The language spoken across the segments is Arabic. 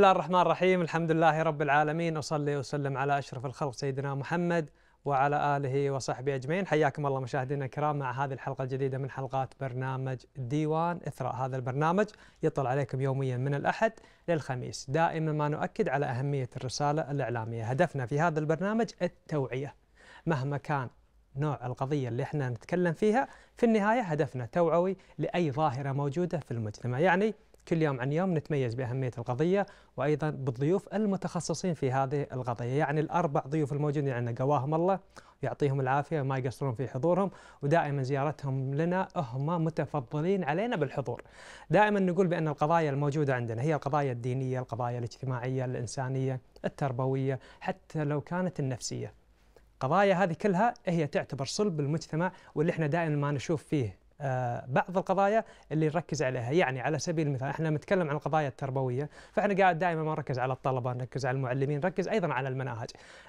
الله الرحمن الرحيم الحمد لله رب العالمين وصلي وسلم على أشرف الخلق سيدنا محمد وعلى آله وصحبه أجمعين حياكم الله مشاهدينا الكرام مع هذه الحلقة الجديدة من حلقات برنامج ديوان إثراء هذا البرنامج يطل عليكم يوميا من الأحد للخميس دائما ما نؤكد على أهمية الرسالة الإعلامية هدفنا في هذا البرنامج التوعية مهما كان نوع القضية اللي احنا نتكلم فيها في النهاية هدفنا توعوي لأي ظاهرة موجودة في المجتمع يعني كل يوم عن يوم نتميز بأهمية القضية وأيضا بالضيوف المتخصصين في هذه القضية يعني الأربع ضيوف الموجودين عندنا قواهم الله يعطيهم العافية ما يقصرون في حضورهم ودائما زيارتهم لنا هم متفضلين علينا بالحضور دائما نقول بأن القضايا الموجودة عندنا هي القضايا الدينية القضايا الاجتماعية الإنسانية التربوية حتى لو كانت النفسية قضايا هذه كلها هي تعتبر صلب المجتمع واللي احنا دائما ما نشوف فيه آه، بعض القضايا اللي نركز عليها يعني على سبيل المثال احنا نتكلم عن القضايا التربويه فاحنا قاعد دائما ما نركز على الطلبه نركز على المعلمين نركز ايضا على المناهج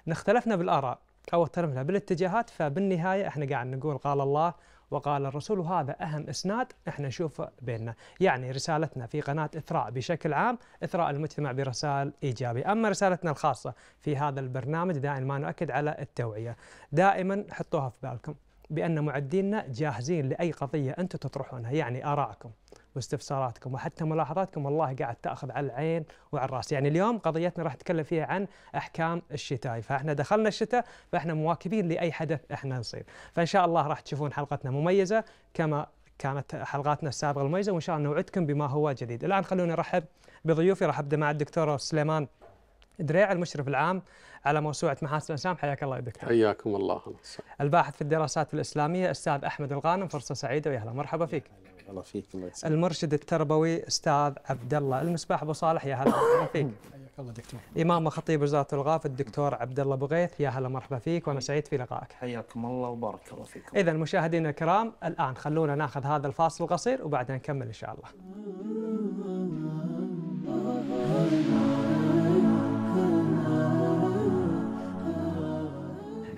اختلفنا بالاراء او اختلفنا بالاتجاهات فبالنهايه احنا قاعد نقول قال الله وقال الرسول وهذا أهم إسناد احنا نشوفه بيننا يعني رسالتنا في قناة إثراء بشكل عام إثراء المجتمع برسائل إيجابية أما رسالتنا الخاصة في هذا البرنامج دائما ما نؤكد على التوعية دائما حطوها في بالكم بأن معديننا جاهزين لأي قضية أنتم تطرحونها يعني ارائكم واستفساراتكم وحتى ملاحظاتكم والله قاعد تأخذ على العين وعلى الرأس يعني اليوم قضيتنا راح نتكلم فيها عن أحكام الشتاء فإحنا دخلنا الشتاء فإحنا مواكبين لأي حدث إحنا نصير فإن شاء الله راح تشوفون حلقتنا مميزة كما كانت حلقاتنا السابقة المميزة وإن شاء الله نوعدكم بما هو جديد الآن خلونا نرحب بضيوفي راح أبدأ مع الدكتور سليمان دريع المشرف العام على موسوعه محاسن الأسلام حياك الله يا دكتور حياكم الله الباحث في الدراسات الاسلاميه استاذ احمد الغانم فرصه سعيده ويا مرحبا فيك الله فيك الله المرشد التربوي استاذ عبد الله المسباح ابو صالح يا هلا مرحبا فيك حياك الله دكتور امام وخطيب وزاره الغاف الدكتور عبد الله بغيث يا هلا مرحبا فيك وانا سعيد في لقائك حياكم الله وبارك الله فيكم اذا مشاهدينا الكرام الان خلونا ناخذ هذا الفاصل القصير وبعدها نكمل ان شاء الله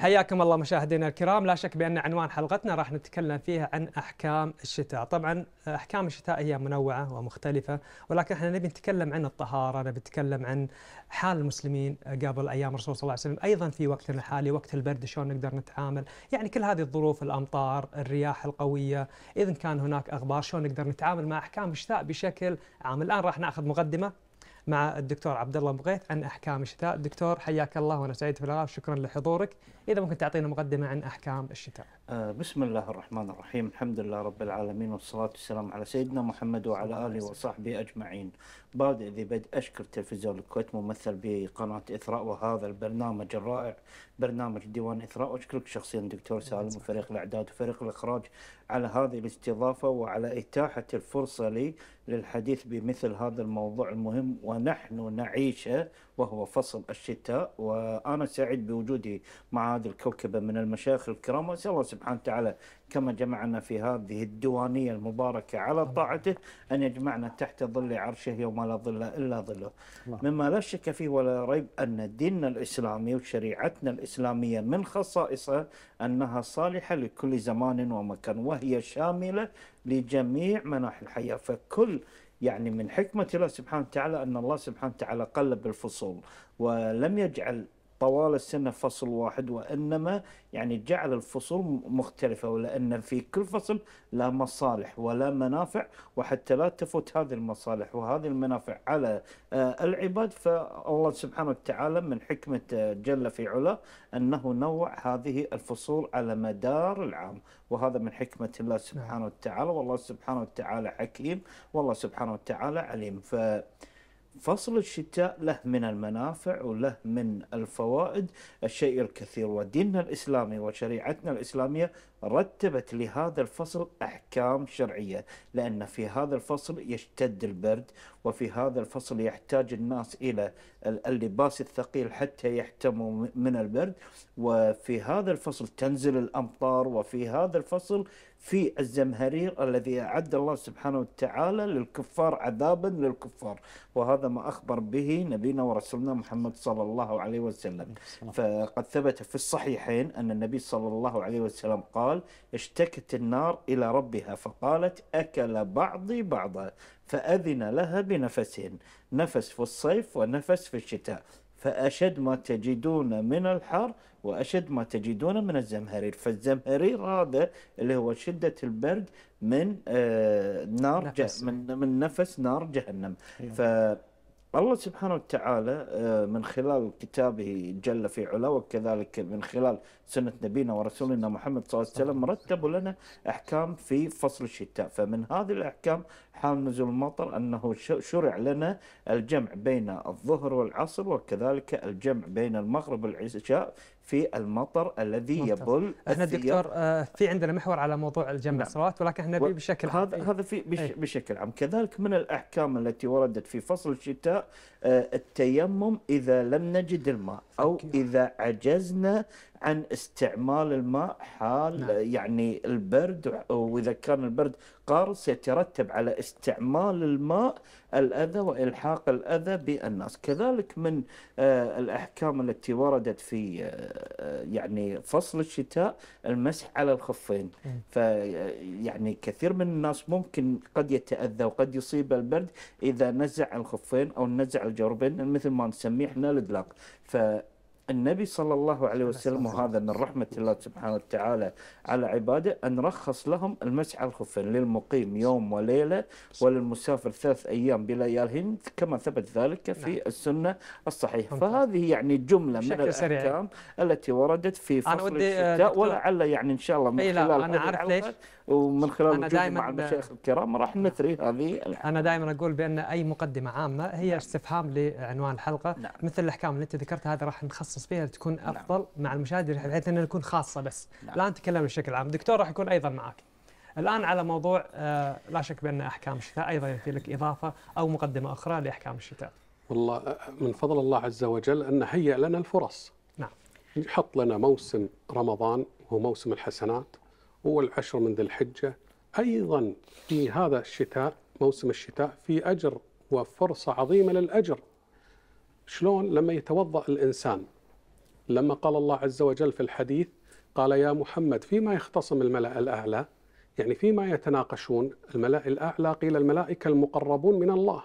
حياكم الله مشاهدينا الكرام لا شك بأن عنوان حلقتنا راح نتكلم فيها عن أحكام الشتاء طبعا أحكام الشتاء هي منوعة ومختلفة ولكن احنا نبي نتكلم عن الطهارة نبي نتكلم عن حال المسلمين قبل أيام الرسول صلى الله عليه وسلم أيضا في وقتنا الحالي وقت البرد شلون نقدر نتعامل يعني كل هذه الظروف الأمطار الرياح القوية إذا كان هناك أغبار شلون نقدر نتعامل مع أحكام الشتاء بشكل عام الآن راح ناخذ مقدمة مع الدكتور عبد الله بغيث عن احكام الشتاء، دكتور حياك الله وانا سعيد في اللقاء شكرا لحضورك إذا ممكن تعطينا مقدمة عن أحكام الشتاء آه، بسم الله الرحمن الرحيم الحمد لله رب العالمين والصلاة والسلام على سيدنا محمد وعلى آله وصحبه أجمعين بادئ ذي بدء أشكر تلفزيون الكويت ممثل بقناة إثراء وهذا البرنامج الرائع برنامج ديوان إثراء وأشكرك شخصيا دكتور سالم وفريق الإعداد وفريق الإخراج على هذه الاستضافة وعلى إتاحة الفرصة لي للحديث بمثل هذا الموضوع المهم ونحن نعيشه وهو فصل الشتاء وأنا سعيد بوجودي مع هذه الكوكبة من المشايخ الكرام وأسأل الله سبحانه وتعالى كما جمعنا في هذه الديوانية المباركة على طاعته أن يجمعنا تحت ظل عرشه يوم لا ظل إلا ظله مما لا شك فيه ولا ريب أن ديننا الإسلامي وشريعتنا الإسلامية من خصائصها أنها صالحة لكل زمان ومكان وهي شاملة لجميع مناحي الحياة فكل يعني من حكمة الله سبحانه وتعالى أن الله سبحانه وتعالى قلب الفصول ولم يجعل طوال السنة فصل واحد وإنما يعني جعل الفصول مختلفة ولأن في كل فصل لا مصالح ولا منافع وحتى لا تفوت هذه المصالح وهذه المنافع على آه، العباد فالله سبحانه وتعالى من حكمة آه، جل في علا أنه نوع هذه الفصول على مدار العام وهذا من حكمة الله سبحانه نعم. وتعالى والله سبحانه وتعالى حكيم والله سبحانه وتعالى عليم ف فصل الشتاء له من المنافع وله من الفوائد الشيء الكثير وديننا الإسلامي وشريعتنا الإسلامية رتبت لهذا الفصل أحكام شرعية لأن في هذا الفصل يشتد البرد وفي هذا الفصل يحتاج الناس إلى اللباس الثقيل حتى يحتموا من البرد وفي هذا الفصل تنزل الأمطار وفي هذا الفصل في الزمهرير الذي أعد الله سبحانه وتعالى للكفار عذابا للكفار وهذا ما أخبر به نبينا ورسولنا محمد صلى الله عليه وسلم فقد ثبت في الصحيحين أن النبي صلى الله عليه وسلم قال قال اشتكت النار إلى ربها فقالت أكل بعضي بعضا فأذن لها بنفسين نفس في الصيف ونفس في الشتاء فأشد ما تجدون من الحر وأشد ما تجدون من الزمهرير فالزمهرير هذا اللي هو شدة البرد من آه نار نفس. من, من نفس نار جهنم أيوه. ف الله سبحانه وتعالى آه، من خلال كتابه جل في علاه وكذلك من خلال سنة نبينا ورسولنا محمد صلى الله عليه وسلم رتبوا لنا أحكام في فصل الشتاء فمن هذه الأحكام حال نزول المطر أنه شرع لنا الجمع بين الظهر والعصر وكذلك الجمع بين المغرب والعشاء في المطر الذي ممتاز. يبل احنا دكتور آه، في عندنا محور على موضوع الجمع نعم. الصلوات ولكن احنا بشكل عام هذا هذا في بش... أي. بشكل عام كذلك من الاحكام التي وردت في فصل الشتاء آه، التيمم اذا لم نجد الماء او اذا عجزنا عن استعمال الماء حال نعم. يعني البرد واذا كان البرد قارص يترتب على استعمال الماء الاذى والحاق الاذى بالناس كذلك من آه، الاحكام التي وردت في آه، يعني فصل الشتاء المسح على الخفين ف آه، يعني كثير من الناس ممكن قد يتاذى وقد يصيب البرد اذا نزع الخفين او نزع الجوربين مثل ما نسميه احنا الادلاق ف النبي صلى الله عليه وسلم وهذا من رحمة الله سبحانه وتعالى على عباده أن رخص لهم المسعى على الخفين للمقيم يوم وليلة وللمسافر ثلاث أيام بليالهن كما ثبت ذلك في نعم. السنة الصحيحة فهذه يعني جملة من الأحكام التي وردت في فصل آه، الشتاء ولعل يعني إن شاء الله من خلال أنا عارف ليش ومن خلال أنا دائما مع المشايخ الكرام راح نثري هذه أنا دائما أقول بأن أي مقدمة عامة هي نعم. استفهام لعنوان الحلقة نعم. مثل الأحكام اللي أنت ذكرتها هذه راح نخصص فيها تكون نعم. أفضل نعم. مع المشاهد بحيث أنها تكون خاصة بس نعم. الآن نتكلم بشكل عام دكتور راح يكون أيضا معك الآن على موضوع آه، لا شك بأن أحكام الشتاء أيضا في لك إضافة أو مقدمة أخرى لأحكام الشتاء والله آه، من فضل الله عز وجل أن هيئ لنا الفرص نعم يحط لنا موسم رمضان هو موسم الحسنات والعشر من ذي الحجة أيضا في هذا الشتاء موسم الشتاء في أجر وفرصة عظيمة للأجر شلون لما يتوضأ الإنسان لما قال الله عز وجل في الحديث قال يا محمد فيما يختصم الملأ الأعلى يعني فيما يتناقشون الملأ الأعلى قيل الملائكة المقربون من الله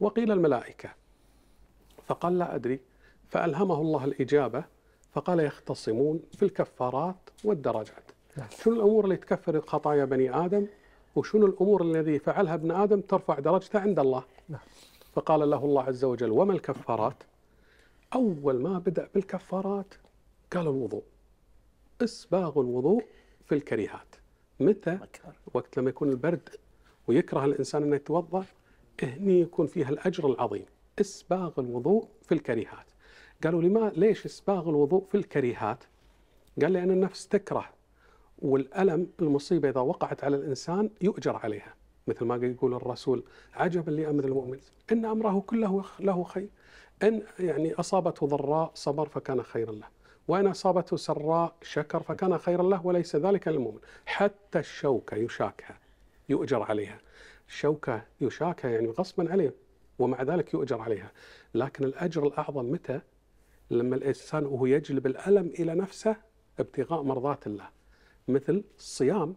وقيل الملائكة فقال لا أدري فألهمه الله الإجابة فقال يختصمون في الكفارات والدرجات نعم. شنو الامور اللي تكفر خطايا بني ادم وشنو الامور الذي فعلها ابن ادم ترفع درجته عند الله نعم. فقال له الله عز وجل وما الكفارات اول ما بدا بالكفارات قال الوضوء اسباغ الوضوء في الكريهات متى وقت لما يكون البرد ويكره الانسان انه يتوضا هني يكون فيها الاجر العظيم اسباغ الوضوء في الكريهات قالوا لما ليش اسباغ الوضوء في الكريهات قال لان النفس تكره والألم المصيبة إذا وقعت على الإنسان يؤجر عليها مثل ما يقول الرسول عجبا لأمر المؤمن إن أمره كله له خير إن يعني أصابته ضراء صبر فكان خيرا له وإن أصابته سراء شكر فكان خيرا له وليس ذلك للمؤمن حتى الشوكة يشاكها يؤجر عليها الشوكة يشاكها يعني غصبا عليه ومع ذلك يؤجر عليها لكن الأجر الأعظم متى لما الإنسان وهو يجلب الألم إلى نفسه ابتغاء مرضات الله مثل الصيام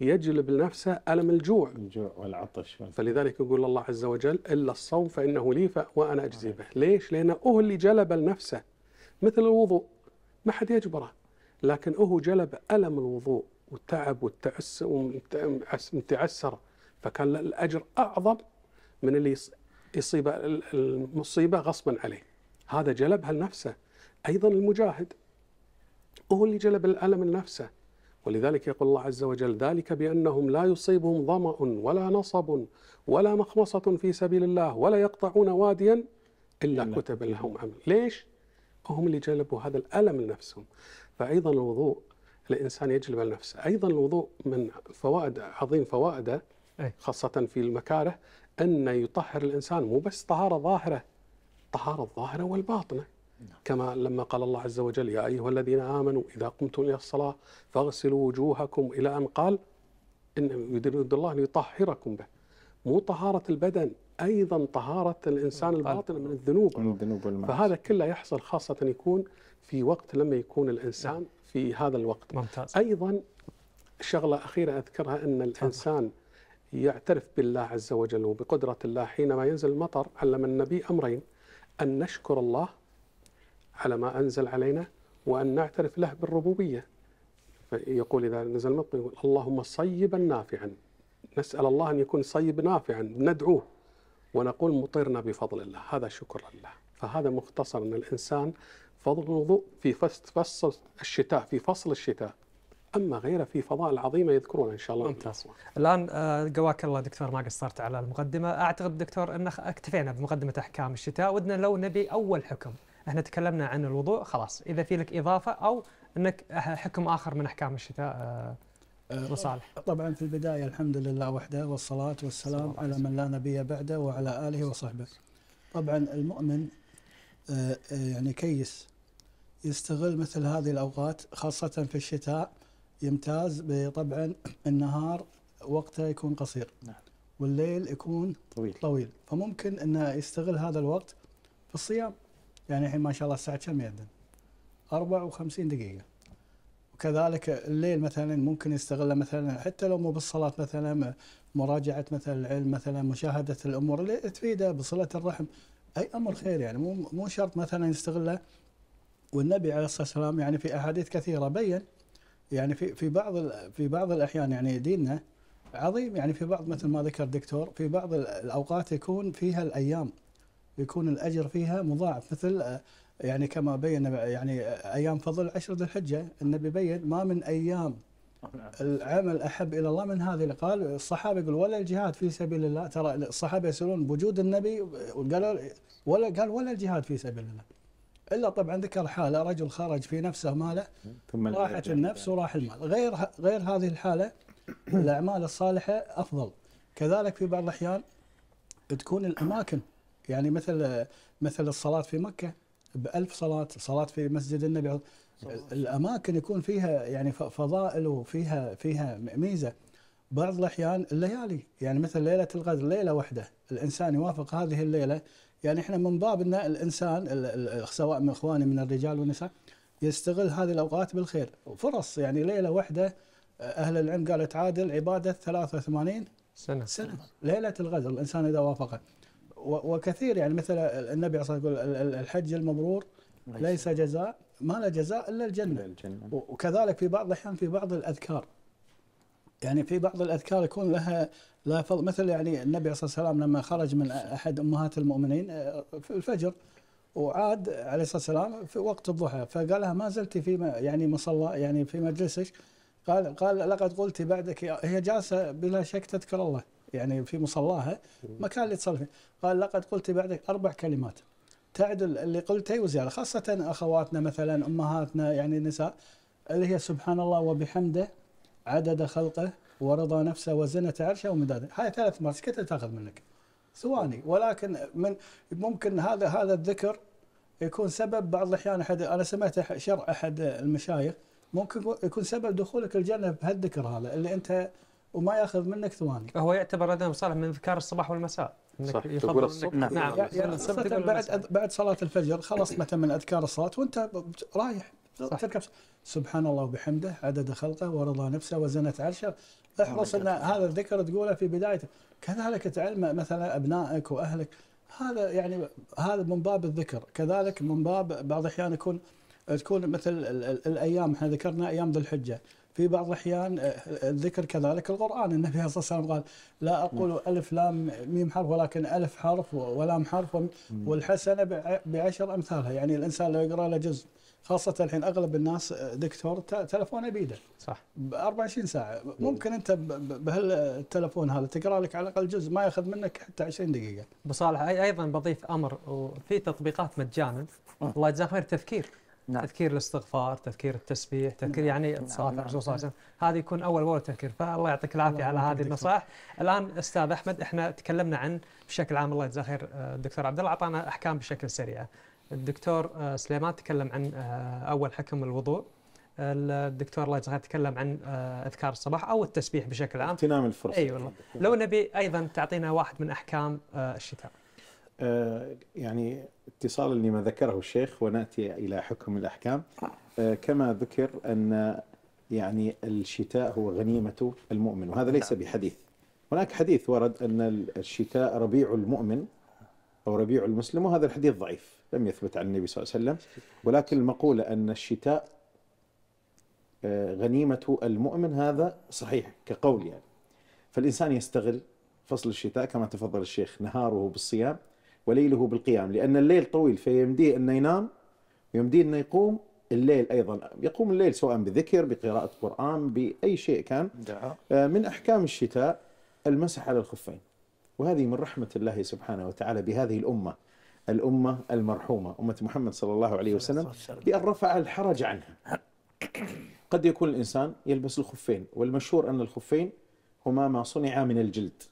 يجلب لنفسه ألم الجوع الجوع والعطش فلذلك يقول الله عز وجل إلا الصوم فإنه لي وأنا أجزي به ليش؟ لأنه هو اللي جلب لنفسه مثل الوضوء ما حد يجبره لكن هو جلب ألم الوضوء والتعب والتعس ومتعسر فكان الأجر أعظم من اللي يصيب المصيبة غصبا عليه هذا جلبها لنفسه أيضا المجاهد هو اللي جلب الألم لنفسه ولذلك يقول الله عز وجل ذلك بأنهم لا يصيبهم ظمأ ولا نصب ولا مخمصة في سبيل الله ولا يقطعون واديا إلا كتب لهم عمل ليش؟ هم اللي جلبوا هذا الألم لنفسهم فأيضا الوضوء الإنسان يجلب لنفسه أيضا الوضوء من فوائد عظيم فوائده إيه. خاصة في المكاره أن يطهر الإنسان مو بس طهارة ظاهرة طهارة الظاهرة والباطنة كما لما قال الله عز وجل يا أيها الذين آمنوا إذا قمتم إلى الصلاة فاغسلوا وجوهكم إلى أن قال إن يريد الله أن يطهركم به مو طهارة البدن أيضا طهارة الإنسان الباطن من الذنوب من الذنوب فهذا كله يحصل خاصة يكون في وقت لما يكون الإنسان نعم. في هذا الوقت ممتاز. أيضا شغلة أخيرة أذكرها أن الإنسان يعترف بالله عز وجل وبقدرة الله حينما ينزل المطر علم النبي أمرين أن نشكر الله على ما أنزل علينا وأن نعترف له بالربوبية يقول إذا نزل مطر يقول اللهم صيبا نافعا نسأل الله أن يكون صيب نافعا ندعوه ونقول مطرنا بفضل الله هذا شكر لله فهذا مختصر أن الإنسان فضل الوضوء في فصل الشتاء في فصل الشتاء اما غيره في فضائل عظيمه يذكرونها ان شاء الله ممتاز الان قواك آه، الله دكتور ما قصرت على المقدمه اعتقد دكتور ان اكتفينا بمقدمه احكام الشتاء ودنا لو نبي اول حكم احنا تكلمنا عن الوضوء خلاص اذا في لك اضافه او انك حكم اخر من احكام الشتاء آه، آه، لصالح طبعا في البدايه الحمد لله وحده والصلاه والسلام على من لا نبي بعده وعلى اله وصحبه طبعا المؤمن آه، يعني كيس يستغل مثل هذه الاوقات خاصه في الشتاء يمتاز طبعا النهار وقته يكون قصير نعم. والليل يكون طويل طويل فممكن انه يستغل هذا الوقت في الصيام يعني الحين ما شاء الله الساعه كم يأذن؟ 54 دقيقه وكذلك الليل مثلا ممكن يستغله مثلا حتى لو مو بالصلاه مثلا مراجعه مثلا العلم مثلا مشاهده الامور اللي تفيده بصله الرحم اي امر خير يعني مو مو شرط مثلا يستغله والنبي عليه الصلاه والسلام يعني في احاديث كثيره بين يعني في في بعض في بعض الاحيان يعني ديننا عظيم يعني في بعض مثل ما ذكر الدكتور في بعض الاوقات يكون فيها الايام يكون الاجر فيها مضاعف مثل آه، يعني كما بين يعني آه، ايام فضل عشر ذي الحجه النبي بين ما من ايام العمل احب الى الله من هذه قال الصحابه يقول ولا الجهاد في سبيل الله ترى الصحابه يسالون بوجود النبي وقالوا ولا قال ولا الجهاد في سبيل الله الا طبعا ذكر حاله رجل خرج في نفسه ماله ثم راحت يعني النفس وراح المال غير غير هذه الحاله الاعمال الصالحه افضل كذلك في بعض الاحيان تكون الاماكن يعني مثل مثل الصلاه في مكه ب 1000 صلاه، في مسجد النبي الاماكن يكون فيها يعني فضائل وفيها فيها ميزه بعض الاحيان الليالي يعني مثل ليله الغدر ليله واحده الانسان يوافق هذه الليله يعني احنا من باب ان الانسان سواء من اخواني من الرجال والنساء يستغل هذه الاوقات بالخير فرص يعني ليله واحده اهل العلم قالوا تعادل عباده 83 سنه سنه ليله الغدر الانسان اذا وافقه وكثير يعني مثل النبي صلى الله عليه وسلم يقول الحج المبرور ليس جزاء ما له جزاء الا الجنه, الجنة. وكذلك في بعض الاحيان في بعض الاذكار يعني في بعض الاذكار يكون لها لا فضل مثل يعني النبي صلى الله عليه وسلم لما خرج من احد امهات المؤمنين آه، في الفجر وعاد عليه الصلاه والسلام في وقت الضحى فقال لها ما زلت في يعني مصلى يعني في مجلسك قال قال لقد قلت بعدك هي جالسه بلا شك تذكر الله يعني في مصلاها مكان اللي تصلي فيه قال لقد قلت بعدك اربع كلمات تعدل اللي قلته وزياده خاصه اخواتنا مثلا امهاتنا يعني النساء اللي هي سبحان الله وبحمده عدد خلقه ورضى نفسه وزنة عرشه ومداده هاي ثلاث مرات كنت تاخذ منك ثواني ولكن من ممكن هذا هذا الذكر يكون سبب بعض الاحيان احد انا سمعت شرع احد المشايخ ممكن يكون سبب دخولك الجنه بهالذكر هذا اللي انت وما ياخذ منك ثواني هو يعتبر اذان صالح من اذكار الصباح والمساء صح تقول الصبح نعم, بعد بعد صلاة الفجر خلاص متى من اذكار الصلاة وانت رايح تركب سبحان الله وبحمده عدد خلقه ورضا نفسه وزنة عرشه احرص ان هذا الذكر تقوله في بدايته كذلك تعلم مثلا ابنائك واهلك هذا يعني هذا من باب الذكر كذلك من باب بعض الاحيان يكون تكون مثل الايام احنا ذكرنا ايام ذي الحجه في بعض الأحيان آه، آه، الذكر كذلك القرآن النبي صلى الله عليه وسلم قال لا أقول ألف لام ميم حرف ولكن ألف حرف ولام حرف والحسنة بعشر أمثالها يعني الإنسان لو يقرأ له جزء خاصة الحين اغلب الناس آه، دكتور تلفونه بيده صح 24 ساعة ممكن انت بهالتلفون هذا تقرا لك على الاقل جزء ما ياخذ منك حتى 20 دقيقة. ابو صالح ايضا بضيف امر وفي تطبيقات مجانا الله يجزاه خير تفكير نعم. تذكير الاستغفار تذكير التسبيح تذكير نعم. يعني نعم. صلاه نعم. الرسول صلى الله عليه وسلم هذه يكون اول اول تذكير فالله يعطيك العافيه على هذه النصائح الان استاذ احمد احنا تكلمنا عن بشكل عام الله يجزاه خير الدكتور آه، عبد الله اعطانا احكام بشكل سريع الدكتور آه، سليمان تكلم عن آه، اول حكم الوضوء الدكتور الله يجزاه تكلم عن اذكار الصباح او التسبيح بشكل عام تنام الفرصه اي أيوة والله لو نبي ايضا تعطينا واحد من احكام الشتاء آه، يعني اتصالا لما ذكره الشيخ وناتي الى حكم الاحكام آه. آه، كما ذكر ان يعني الشتاء هو غنيمه المؤمن وهذا ليس نعم. بحديث هناك حديث ورد ان الشتاء ربيع المؤمن او ربيع المسلم وهذا الحديث ضعيف لم يثبت عن النبي صلى الله عليه وسلم ولكن المقوله ان الشتاء غنيمه المؤمن هذا صحيح كقول يعني فالانسان يستغل فصل الشتاء كما تفضل الشيخ نهاره بالصيام وليله بالقيام لأن الليل طويل فيمديه أنه ينام ويمديه أنه يقوم الليل أيضا يقوم الليل سواء بذكر بقراءة قرآن بأي شيء كان دعا. آه، من أحكام الشتاء المسح على الخفين وهذه من رحمة الله سبحانه وتعالى بهذه الأمة الأمة المرحومة أمة محمد صلى الله عليه وسلم بأن رفع الحرج عنها قد يكون الإنسان يلبس الخفين والمشهور أن الخفين هما ما صنع من الجلد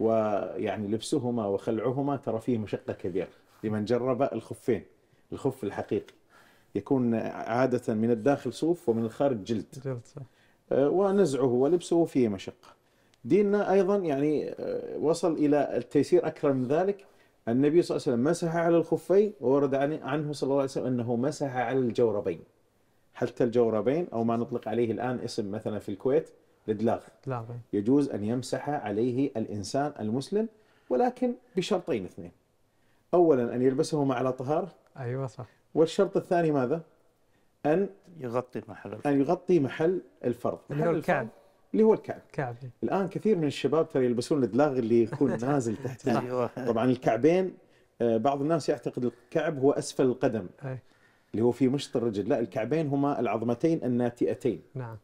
ويعني لبسهما وخلعهما ترى فيه مشقة كبيرة لمن جرب الخفين الخف الحقيقي يكون عادة من الداخل صوف ومن الخارج جلد, جلد صح. آه، ونزعه ولبسه فيه مشقة ديننا أيضا يعني آه، وصل إلى التيسير أكثر من ذلك النبي صلى الله عليه وسلم مسح على الخفين وورد عنه صلى الله عليه وسلم أنه مسح على الجوربين حتى الجوربين أو ما نطلق عليه الآن اسم مثلا في الكويت الإدلاغ يجوز أن يمسح عليه الإنسان المسلم ولكن بشرطين اثنين أولا أن يلبسهما على طهارة أيوة صح والشرط الثاني ماذا؟ أن يغطي محل الفرض. أن يغطي محل الفرض اللي هو الكعب اللي هو الكعب كعب. الآن كثير من الشباب ترى يلبسون الإدلاغ اللي يكون نازل تحت أيوة. طبعا الكعبين آه، بعض الناس يعتقد الكعب هو أسفل القدم أي. اللي هو في مشط الرجل لا الكعبين هما العظمتين الناتئتين نعم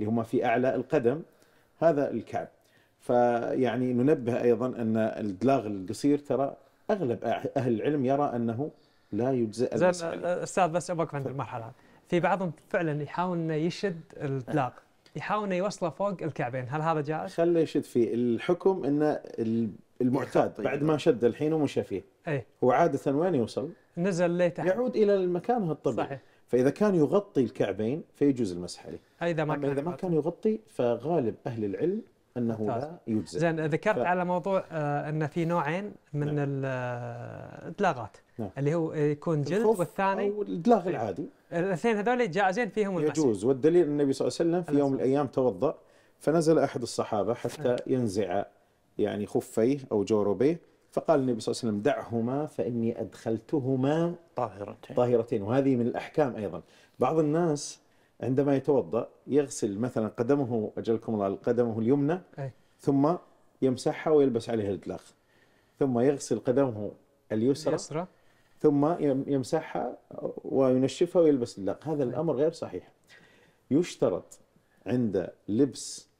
اللي هما في أعلى القدم هذا الكعب فيعني ننبه أيضا أن الدلاغ القصير ترى أغلب أهل العلم يرى أنه لا يجزئ أستاذ بس أبغاك عند المرحلة هذه في بعضهم فعلا يحاول انه يشد الدلاغ يحاول انه يوصله فوق الكعبين هل هذا جائز؟ خله يشد فيه الحكم انه المعتاد بعد ما شد الحين ومشى فيه أي. هو عادة وين يوصل؟ نزل لتحت يعود إلى المكان الطبيعي صحيح فاذا كان يغطي الكعبين فيجوز المسح عليه اذا ما كان اذا ما كان يغطي فغالب اهل العلم انه لا يجزئ زين ذكرت ف... على موضوع آه ان في نوعين من نعم. الادلاغات آه، نعم. اللي هو يكون جلد والثاني او الادلاغ العادي الاثنين هذول جائزين فيهم المسح يجوز والدليل النبي صلى الله عليه وسلم في يوم من الايام توضا فنزل احد الصحابه حتى ينزع يعني خفيه او جوربيه فقال النبي صلى الله عليه وسلم دعهما فإني أدخلتهما طاهرتين طاهرتين وهذه من الأحكام أيضا بعض الناس عندما يتوضأ يغسل مثلا قدمه أجلكم الله قدمه اليمنى ثم يمسحها ويلبس عليها الدلاخ ثم يغسل قدمه اليسرى اليسرى ثم يمسحها وينشفها ويلبس اللق هذا الأمر غير صحيح يشترط عند لبس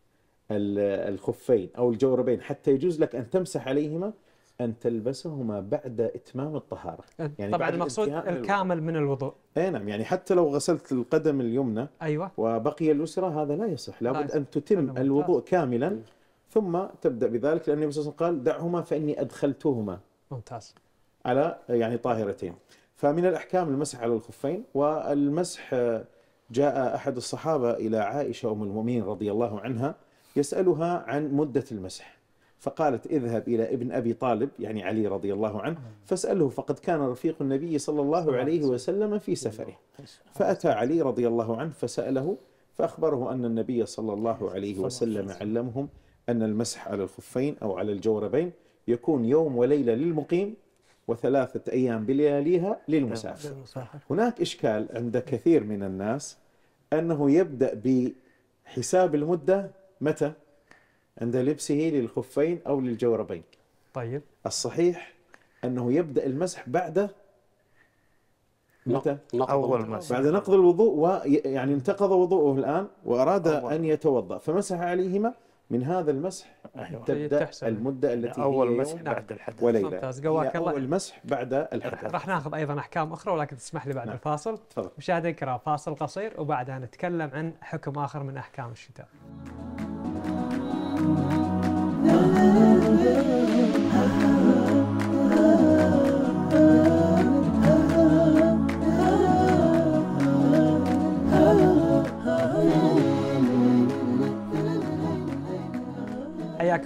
الخفين أو الجوربين حتى يجوز لك أن تمسح عليهما أن تلبسهما بعد إتمام الطهارة يعني طبعا المقصود الكامل من الوضوء أي نعم يعني حتى لو غسلت القدم اليمنى أيوة وبقي اليسرى هذا لا يصح لابد لا أن تتم الوضوء كاملا أيوة. ثم تبدأ بذلك لأن النبي صلى الله عليه وسلم قال دعهما فإني أدخلتهما ممتاز على يعني طاهرتين فمن الأحكام المسح على الخفين والمسح آه، جاء أحد الصحابة إلى عائشة أم المؤمنين رضي الله عنها يسألها عن مدة المسح فقالت اذهب إلى ابن أبي طالب يعني علي رضي الله عنه فاسأله فقد كان رفيق النبي صلى الله عليه وسلم في سفره فأتى علي رضي الله عنه فسأله فأخبره أن النبي صلى الله عليه وسلم علمهم أن المسح على الخفين أو على الجوربين يكون يوم وليلة للمقيم وثلاثة أيام بلياليها للمسافر هناك إشكال عند كثير من الناس أنه يبدأ بحساب المدة متى؟ عند لبسه للخفين أو للجوربين طيب الصحيح أنه يبدأ المسح بعد متى؟ أول مسح بعد نقض الوضوء ويعني انتقض وضوءه الآن وأراد أول. أن يتوضأ فمسح عليهما من هذا المسح أيوة. طيب، تبدا تحسن. المده التي اول هي مسح يوم بعد الحدث وليله ممتاز قواك الله اول مسح بعد الحدث راح ناخذ ايضا احكام اخرى ولكن تسمح لي بعد نعم. الفاصل تفضل مشاهدينا الكرام فاصل قصير وبعدها نتكلم عن حكم اخر من احكام الشتاء حياكم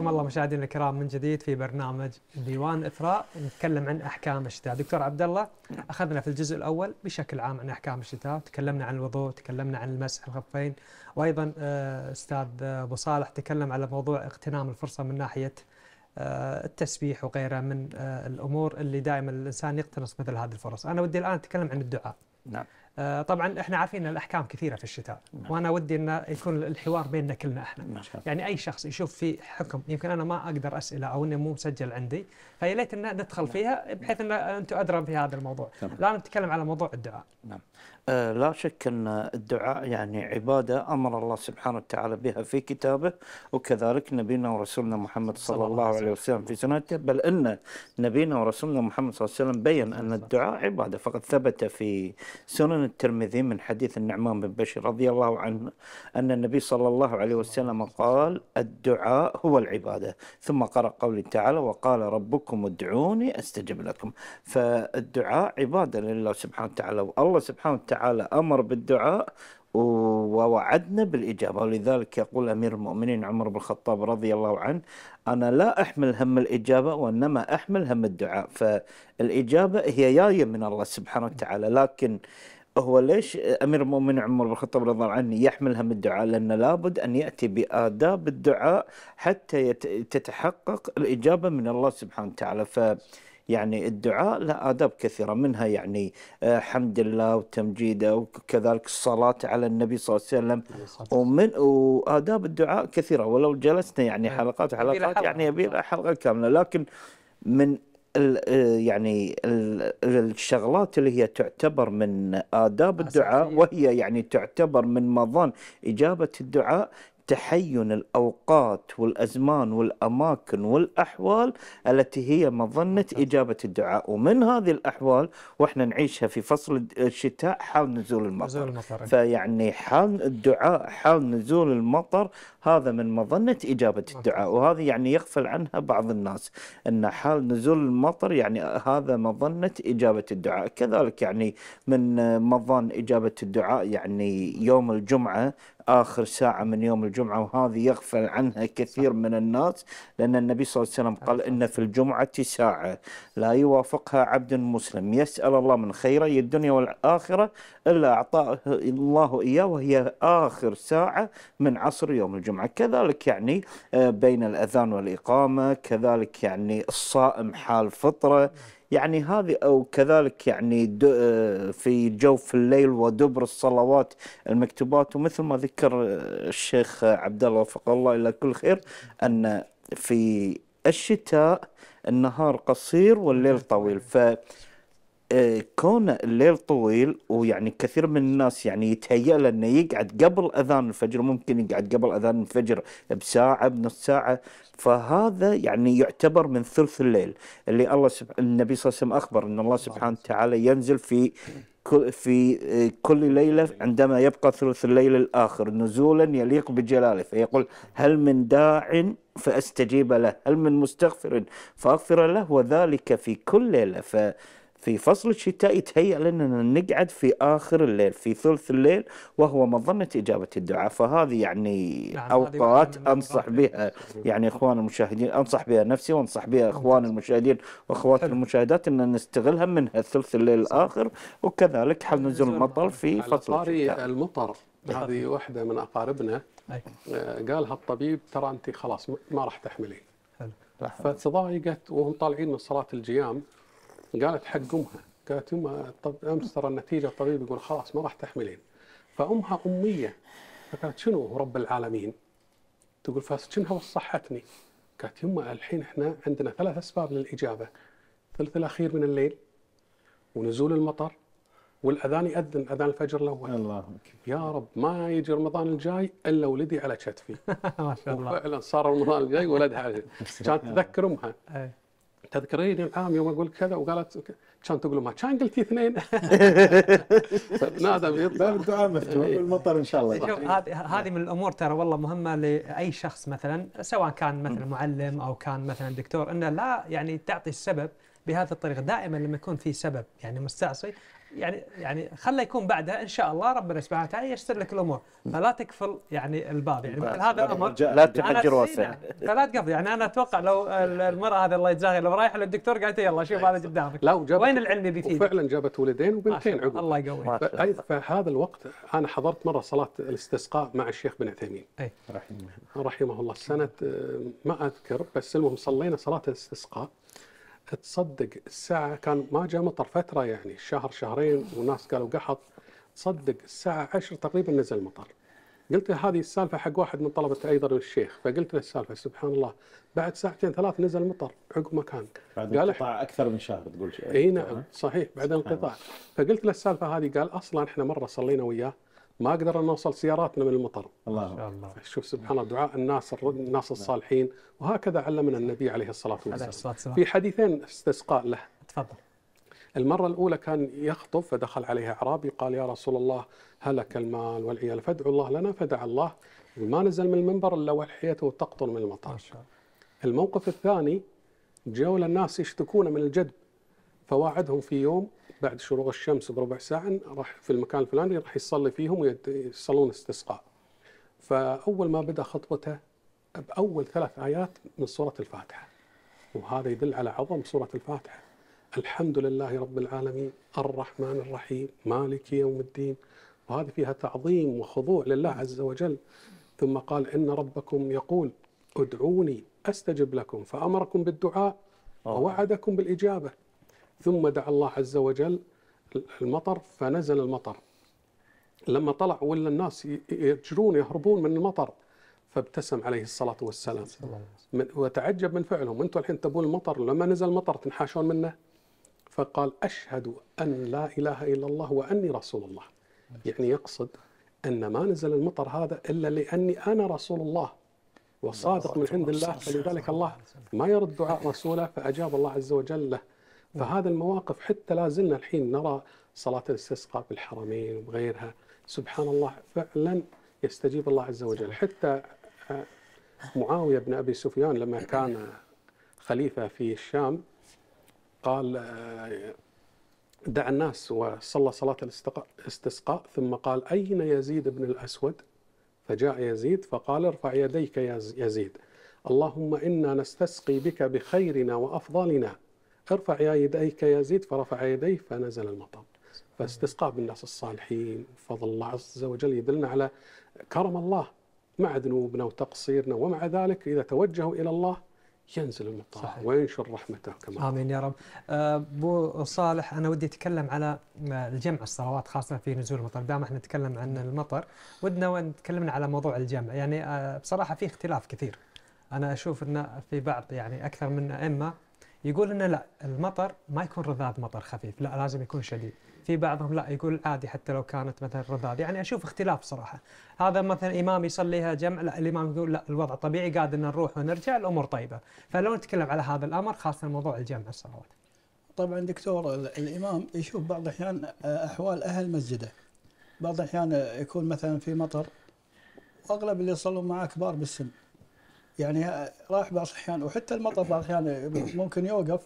الله مشاهدينا الكرام من جديد في برنامج ديوان اثراء نتكلم عن احكام الشتاء، دكتور عبد الله اخذنا في الجزء الاول بشكل عام عن احكام الشتاء، تكلمنا عن الوضوء، تكلمنا عن المسح الخفين، وايضا آه، استاذ ابو صالح تكلم على موضوع اغتنام الفرصه من ناحيه آه، التسبيح وغيره من آه، الامور اللي دائما الانسان يقتنص مثل هذه الفرص، انا ودي الان اتكلم عن الدعاء. نعم. آه، طبعا احنا عارفين ان الاحكام كثيره في الشتاء نعم. وانا ودي ان يكون الحوار بيننا كلنا احنا نعم. يعني اي شخص يشوف في حكم يمكن انا ما اقدر اسئله او انه مو مسجل عندي فيا ليت ان ندخل نعم. فيها بحيث ان انتم ادرى في هذا الموضوع الان نتكلم على موضوع الدعاء نعم آه، لا شك أن الدعاء يعني عبادة أمر الله سبحانه وتعالى بها في كتابه وكذلك نبينا ورسولنا محمد صلى الله عليه وسلم في سنته بل أن نبينا ورسولنا محمد صلى الله عليه وسلم بين أن الدعاء عبادة فقد ثبت في سنن الترمذي من حديث النعمان بن بشير رضي الله عنه أن النبي صلى الله عليه وسلم قال الدعاء هو العبادة ثم قرأ قوله تعالى وقال ربكم ادعوني أستجب لكم فالدعاء عبادة لله سبحانه وتعالى والله سبحانه وتعالى تعالى أمر بالدعاء ووعدنا بالإجابة ولذلك يقول أمير المؤمنين عمر بن الخطاب رضي الله عنه أنا لا أحمل هم الإجابة وإنما أحمل هم الدعاء فالإجابة هي جاية من الله سبحانه وتعالى لكن هو ليش امير المؤمنين عمر بن الخطاب رضي الله عنه يحمل هم الدعاء؟ لان لابد ان ياتي باداب الدعاء حتى تتحقق الاجابه من الله سبحانه وتعالى، ف يعني الدعاء له آداب كثيرة منها يعني آه، حمد الله وتمجيده وكذلك الصلاة على النبي صلى الله عليه وسلم ومن وآداب الدعاء كثيرة ولو جلسنا يعني نعم. حلقات حلقات يعني يبي نعم. حلقة كاملة لكن من آه، يعني الشغلات اللي هي تعتبر من آداب الدعاء وهي يعني تعتبر من مظان إجابة الدعاء تحين الاوقات والازمان والاماكن والاحوال التي هي مظنه اجابه الدعاء ومن هذه الاحوال واحنا نعيشها في فصل الشتاء حال نزول المطر, نزول المطر. فيعني حال الدعاء حال نزول المطر هذا من مظنه اجابه الدعاء وهذه يعني يغفل عنها بعض الناس ان حال نزول المطر يعني هذا مظنه اجابه الدعاء كذلك يعني من مظان اجابه الدعاء يعني يوم الجمعه آخر ساعة من يوم الجمعة وهذه يغفل عنها كثير من الناس لأن النبي صلى الله عليه وسلم قال إن في الجمعة ساعة لا يوافقها عبد مسلم يسأل الله من خيري الدنيا والآخرة إلا أعطاه الله إياه وهي آخر ساعة من عصر يوم الجمعة كذلك يعني آه، بين الأذان والإقامة كذلك يعني الصائم حال فطرة يعني هذه أو كذلك يعني آه، في جوف الليل ودبر الصلوات المكتوبات ومثل ما ذكر آه، الشيخ عبد الله وفق الله إلى كل خير أن في الشتاء النهار قصير والليل طويل ف آه، كون الليل طويل ويعني كثير من الناس يعني يتهيأ له انه يقعد قبل اذان الفجر ممكن يقعد قبل اذان الفجر بساعه بنص ساعه فهذا يعني يعتبر من ثلث الليل اللي الله سب... النبي صلى الله عليه وسلم اخبر ان الله سبحانه وتعالى ينزل في في آه، كل ليلة عندما يبقى ثلث الليل الآخر نزولا يليق بجلاله فيقول هل من داع فأستجيب له هل من مستغفر فأغفر له وذلك في كل ليلة ف في فصل الشتاء يتهيأ لنا نقعد في آخر الليل في ثلث الليل وهو مظنة إجابة الدعاء فهذه يعني, يعني أوقات أنصح بها يعني إخوان المشاهدين أنصح بها نفسي وأنصح بها إخوان المشاهدين وأخوات المشاهدات أن نستغلها من ثلث الليل الآخر وكذلك حل نزول المطر في فصل الشتاء المطر نعم. هذه واحدة من أقاربنا آه، قالها الطبيب ترى أنت خلاص ما راح تحملين فتضايقت وهم طالعين من صلاة الجيام قالت حق امها قالت يما طب امس ترى النتيجه الطبيب يقول خلاص ما راح تحملين فامها اميه فقالت شنو رب العالمين؟ تقول فاسجنها وصحتني قالت يما الحين احنا عندنا ثلاث اسباب للاجابه الثلث الاخير من الليل ونزول المطر والاذان ياذن اذان الفجر الاول الله أكبر. يا رب ما يجي رمضان الجاي الا ولدي على كتفي ما شاء الله وفعلا صار رمضان الجاي ولدها على كانت تذكر امها تذكريني العام يوم اقول كذا وقالت كان تقول ما كان قلتي اثنين طيب، نادى يطلع باب الدعاء مفتوح إيه. المطر ان شاء الله هذه من الامور ترى والله مهمه لاي شخص مثلا سواء كان مثلا معلم او كان مثلا دكتور انه لا يعني تعطي السبب بهذه الطريقه دائما لما يكون في سبب يعني مستعصي يعني يعني خله يكون بعدها ان شاء الله ربنا سبحانه وتعالى ييسر لك الامور فلا تقفل يعني الباب يعني مثل هذا الامر لا تفكر واسع فلا تقفل يعني انا اتوقع لو المراه هذه الله يجزاها لو رايحه للدكتور قالت يلا شوف هذا قدامك لا وين العلم اللي فيه وفعلا جابت ولدين وبنتين عقب الله يقويك فهذا الوقت انا حضرت مره صلاه الاستسقاء مع الشيخ بن عثيمين اي رحمه رحمه الله سنه آه، ما اذكر بس المهم صلينا صلاه الاستسقاء تصدق الساعة كان ما جاء مطر فترة يعني شهر شهرين والناس قالوا قحط تصدق الساعة 10 تقريبا نزل مطر قلت له هذه السالفة حق واحد من طلبة أيضا الشيخ فقلت له السالفة سبحان الله بعد ساعتين ثلاث نزل مطر عقب ما كان بعد قال انقطاع أكثر من شهر تقول شيء أي نعم صحيح بعد انقطاع فقلت له السالفة هذه قال أصلا إحنا مرة صلينا وياه ما قدرنا نوصل سياراتنا من المطر الله الله شوف نعم. سبحان الله دعاء الناس الناس نعم. الصالحين وهكذا علمنا النبي عليه الصلاه والسلام في حديثين استسقاء له تفضل المرة الأولى كان يخطب فدخل عليه أعرابي قال يا رسول الله هلك المال والعيال فادعوا الله لنا فدعا الله ما نزل من المنبر إلا وحيته تقطر من المطر الموقف الثاني جول الناس يشتكون من الجدب فواعدهم في يوم بعد شروق الشمس بربع ساعه راح في المكان الفلاني راح يصلي فيهم ويصلون استسقاء فاول ما بدا خطبته باول ثلاث ايات من سوره الفاتحه وهذا يدل على عظم سوره الفاتحه الحمد لله رب العالمين الرحمن الرحيم مالك يوم الدين وهذه فيها تعظيم وخضوع لله عز وجل ثم قال ان ربكم يقول ادعوني استجب لكم فامركم بالدعاء ووعدكم بالاجابه ثم دعا الله عز وجل المطر فنزل المطر لما طلع ولا الناس يجرون يهربون من المطر فابتسم عليه الصلاة والسلام من وتعجب من فعلهم أنتم الحين تبون المطر لما نزل المطر تنحاشون منه فقال أشهد أن لا إله إلا الله وأني رسول الله يعني يقصد أن ما نزل المطر هذا إلا لأني أنا رسول الله وصادق من عند الله فلذلك الله ما يرد دعاء رسوله فأجاب الله عز وجل له نعم. فهذا المواقف حتى لا زلنا الحين نرى صلاة الاستسقاء بالحرمين وغيرها سبحان الله فعلا يستجيب الله عز وجل نعم. حتى آه، معاوية بن أبي سفيان لما كان خليفة في الشام قال آه، دعا الناس وصلى صلاة الاستسقاء ثم قال أين يزيد بن الأسود فجاء يزيد فقال ارفع يديك يا يزيد اللهم إنا نستسقي بك بخيرنا وأفضلنا ارفع يا يديك يا زيد فرفع يديه فنزل المطر فاستسقاء بالناس الصالحين فضل الله عز وجل يدلنا على كرم الله مع ذنوبنا وتقصيرنا ومع ذلك إذا توجهوا إلى الله ينزل المطر صحيح. وينشر رحمته كما آمين يا رب آه، أبو صالح أنا ودي أتكلم على الجمع الصلوات خاصة في نزول المطر دام احنا نتكلم عن المطر ودنا نتكلمنا على موضوع الجمع يعني آه، بصراحة في اختلاف كثير أنا أشوف أن في بعض يعني أكثر من أئمة يقول انه لا المطر ما يكون رذاذ مطر خفيف لا لازم يكون شديد في بعضهم لا يقول عادي حتى لو كانت مثلا رذاذ يعني اشوف اختلاف صراحه هذا مثلا امام يصليها جمع لا الامام يقول لا الوضع طبيعي قاعد ان نروح ونرجع الامور طيبه فلو نتكلم على هذا الامر خاصه موضوع الجمع الصلوات طبعا دكتور الامام يشوف بعض الاحيان آه، احوال اهل مسجده بعض الاحيان يكون مثلا في مطر واغلب اللي يصلون معاه كبار بالسن يعني آه, رايح بعض الاحيان وحتى المطر بعض الاحيان آه, ممكن يوقف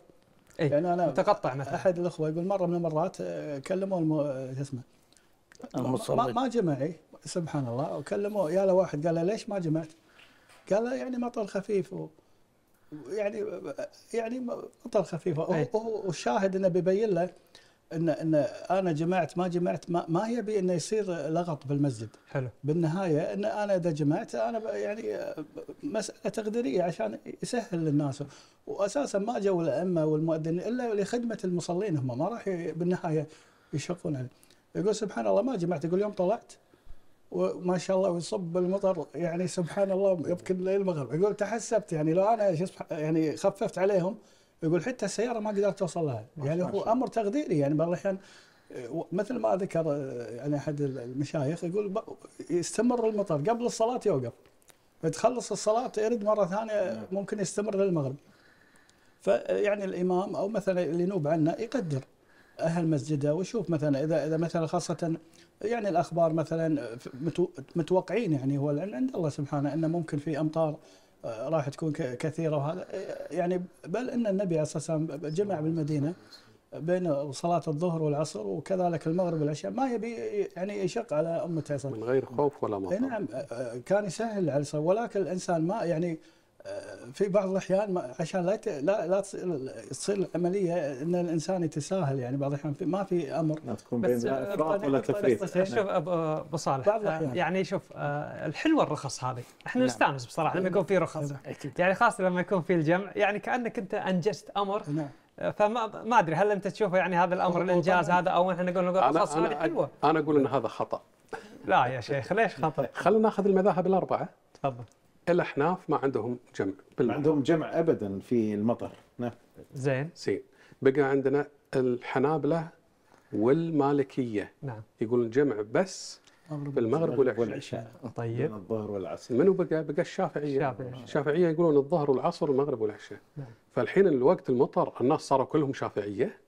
اي يعني انا تقطع مثلا احد الاخوه يقول مره من المرات آه, كلموا شو اسمه ما, ما جمعي سبحان الله وكلموا يا له واحد قال له ليش ما جمعت؟ قال له يعني مطر خفيف و... يعني يعني مطر خفيف وهو إيه. والشاهد انه بيبين له ان ان انا جمعت ما جمعت ما, ما يبي انه يصير لغط بالمسجد حلو بالنهايه ان انا اذا جمعت انا يعني مساله تقديريه عشان يسهل للناس واساسا ما جو الائمه والمؤذنين الا لخدمه المصلين هم ما راح بالنهايه يشقون عليه يقول سبحان الله ما جمعت يقول يوم طلعت وما شاء الله ويصب المطر يعني سبحان الله يمكن للمغرب يقول تحسبت يعني لو انا يعني خففت عليهم يقول حتى السياره ما قدرت توصل لها يعني هو امر تقديري يعني بعض الاحيان مثل ما ذكر آه، يعني احد المشايخ يقول يستمر المطر قبل الصلاه يوقف فتخلص الصلاه يرد مره ثانيه نعم. ممكن يستمر للمغرب فيعني آه، الامام او مثلا اللي نوب عنه يقدر اهل مسجده ويشوف مثلا اذا اذا مثلا خاصه يعني الاخبار مثلا آه، متوقعين يعني هو العلم عند الله سبحانه انه ممكن في امطار آه، راح تكون كثيره وهذا آه، يعني بل ان النبي عليه الصلاه والسلام جمع بالمدينه بين صلاة الظهر والعصر وكذلك المغرب والعشاء ما يبي يعني يشق على أمته من غير خوف ولا إيه، مطر نعم آه، كان يسهل على ولكن الإنسان ما يعني في بعض الاحيان عشان لا لا لا تصير العمليه ان الانسان يتساهل يعني بعض الاحيان ما في امر ما تكون بين افراط ولا تفريط شوف ابو نعم. صالح آه، يعني شوف آه، الحلوه الرخص هذه احنا نعم. نستانس بصراحه لما يكون في نعم. رخص نعم. يعني خاصه لما يكون في الجمع يعني كانك انت انجزت امر نعم. آه، فما ما ادري هل انت تشوفه يعني هذا الامر الانجاز هذا او احنا نقول نقول رخص هذه حلوه انا اقول ان هذا خطا لا يا شيخ ليش خطا؟ خلينا ناخذ المذاهب الاربعه تفضل الاحناف ما عندهم جمع بالمطر. ما عندهم جمع ابدا في المطر نعم زين زين بقى عندنا الحنابله والمالكيه نعم يقولون جمع بس بالمغرب والعشاء, والعشاء. طيب الظهر والعصر منو بقى بقى الشافعيه الشافعيه يقولون الظهر والعصر والمغرب والعشاء نعم. فالحين الوقت المطر الناس صاروا كلهم شافعيه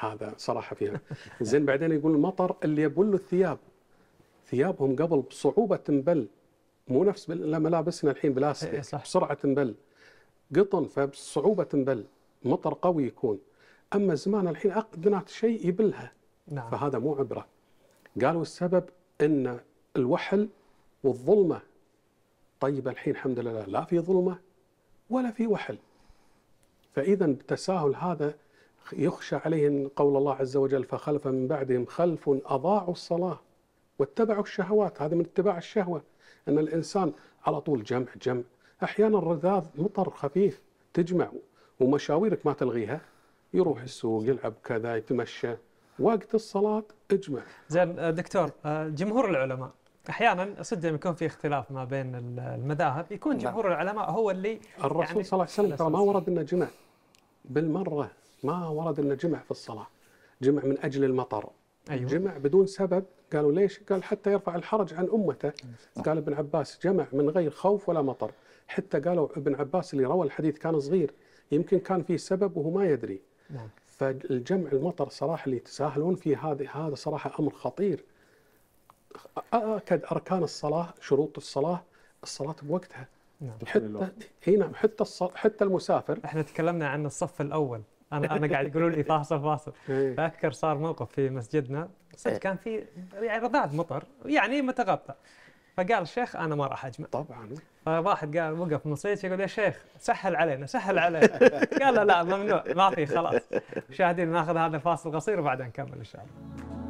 هذا صراحه فيها زين بعدين يقول المطر اللي يبل الثياب ثيابهم قبل بصعوبه تنبل مو نفس ملابسنا الحين بلاستيك إيه، صح. بسرعه تنبل قطن فبصعوبه تنبل مطر قوي يكون اما زمان الحين اقدنات شيء يبلها نعم. فهذا مو عبره قالوا السبب ان الوحل والظلمه طيب الحين الحمد لله لا في ظلمه ولا في وحل فاذا التساهل هذا يخشى عليهم قول الله عز وجل فخلف من بعدهم خلف اضاعوا الصلاه واتبعوا الشهوات هذا من اتباع الشهوه ان الانسان على طول جمع جمع احيانا رذاذ مطر خفيف تجمع ومشاويرك ما تلغيها يروح السوق يلعب كذا يتمشى وقت الصلاه اجمع زين آه، دكتور آه، جمهور العلماء احيانا صدق يكون في اختلاف ما بين المذاهب يكون نعم. جمهور العلماء هو اللي الرسول يعني صلى الله عليه وسلم ترى ما ورد انه جمع بالمره ما ورد انه جمع في الصلاه جمع من اجل المطر أيوه. جمع بدون سبب قالوا ليش؟ قال حتى يرفع الحرج عن امته قال ابن عباس جمع من غير خوف ولا مطر حتى قالوا ابن عباس اللي روى الحديث كان صغير يمكن كان في سبب وهو ما يدري نعم. فالجمع المطر صراحه اللي يتساهلون فيه هذه هذا صراحه امر خطير اكد اركان الصلاه شروط الصلاه الصلاه بوقتها نعم. حتى نعم حتى حتى المسافر احنا تكلمنا عن الصف الاول انا انا قاعد يقولوا لي فاصل فاصل فاذكر صار موقف في مسجدنا صدق إيه. كان في يعني رضاعة مطر يعني متغطى فقال الشيخ انا ما راح اجمع طبعا فواحد قال وقف مصيت يقول يا شيخ سهل علينا سهل علينا قال لا لا ممنوع ما في خلاص مشاهدينا ناخذ هذا الفاصل القصير وبعدين نكمل ان شاء الله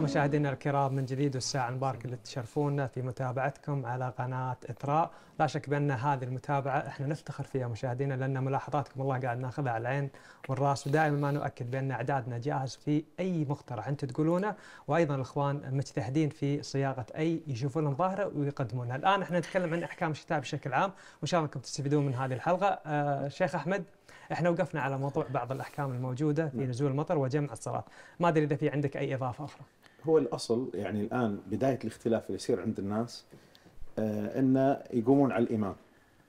الله مشاهدينا الكرام من جديد والساعة المباركة اللي تشرفونا في متابعتكم على قناة إثراء لا شك بأن هذه المتابعة إحنا نفتخر فيها مشاهدينا لأن ملاحظاتكم والله قاعد ناخذها على العين والرأس ودائما ما نؤكد بأن أعدادنا جاهز في أي مقترح أنتم تقولونه وأيضا الإخوان مجتهدين في صياغة أي يشوفون لهم ظاهرة ويقدمونها الآن إحنا نتكلم عن أحكام الشتاء بشكل عام وإن شاء الله أنكم تستفيدون من هذه الحلقة أه شيخ أحمد احنا وقفنا على موضوع بعض الاحكام الموجوده في نعم. نزول المطر وجمع الصلاه، ما ادري اذا في عندك اي اضافه اخرى. هو الاصل يعني الان بدايه الاختلاف اللي يصير عند الناس آه، ان انه يقومون على الامام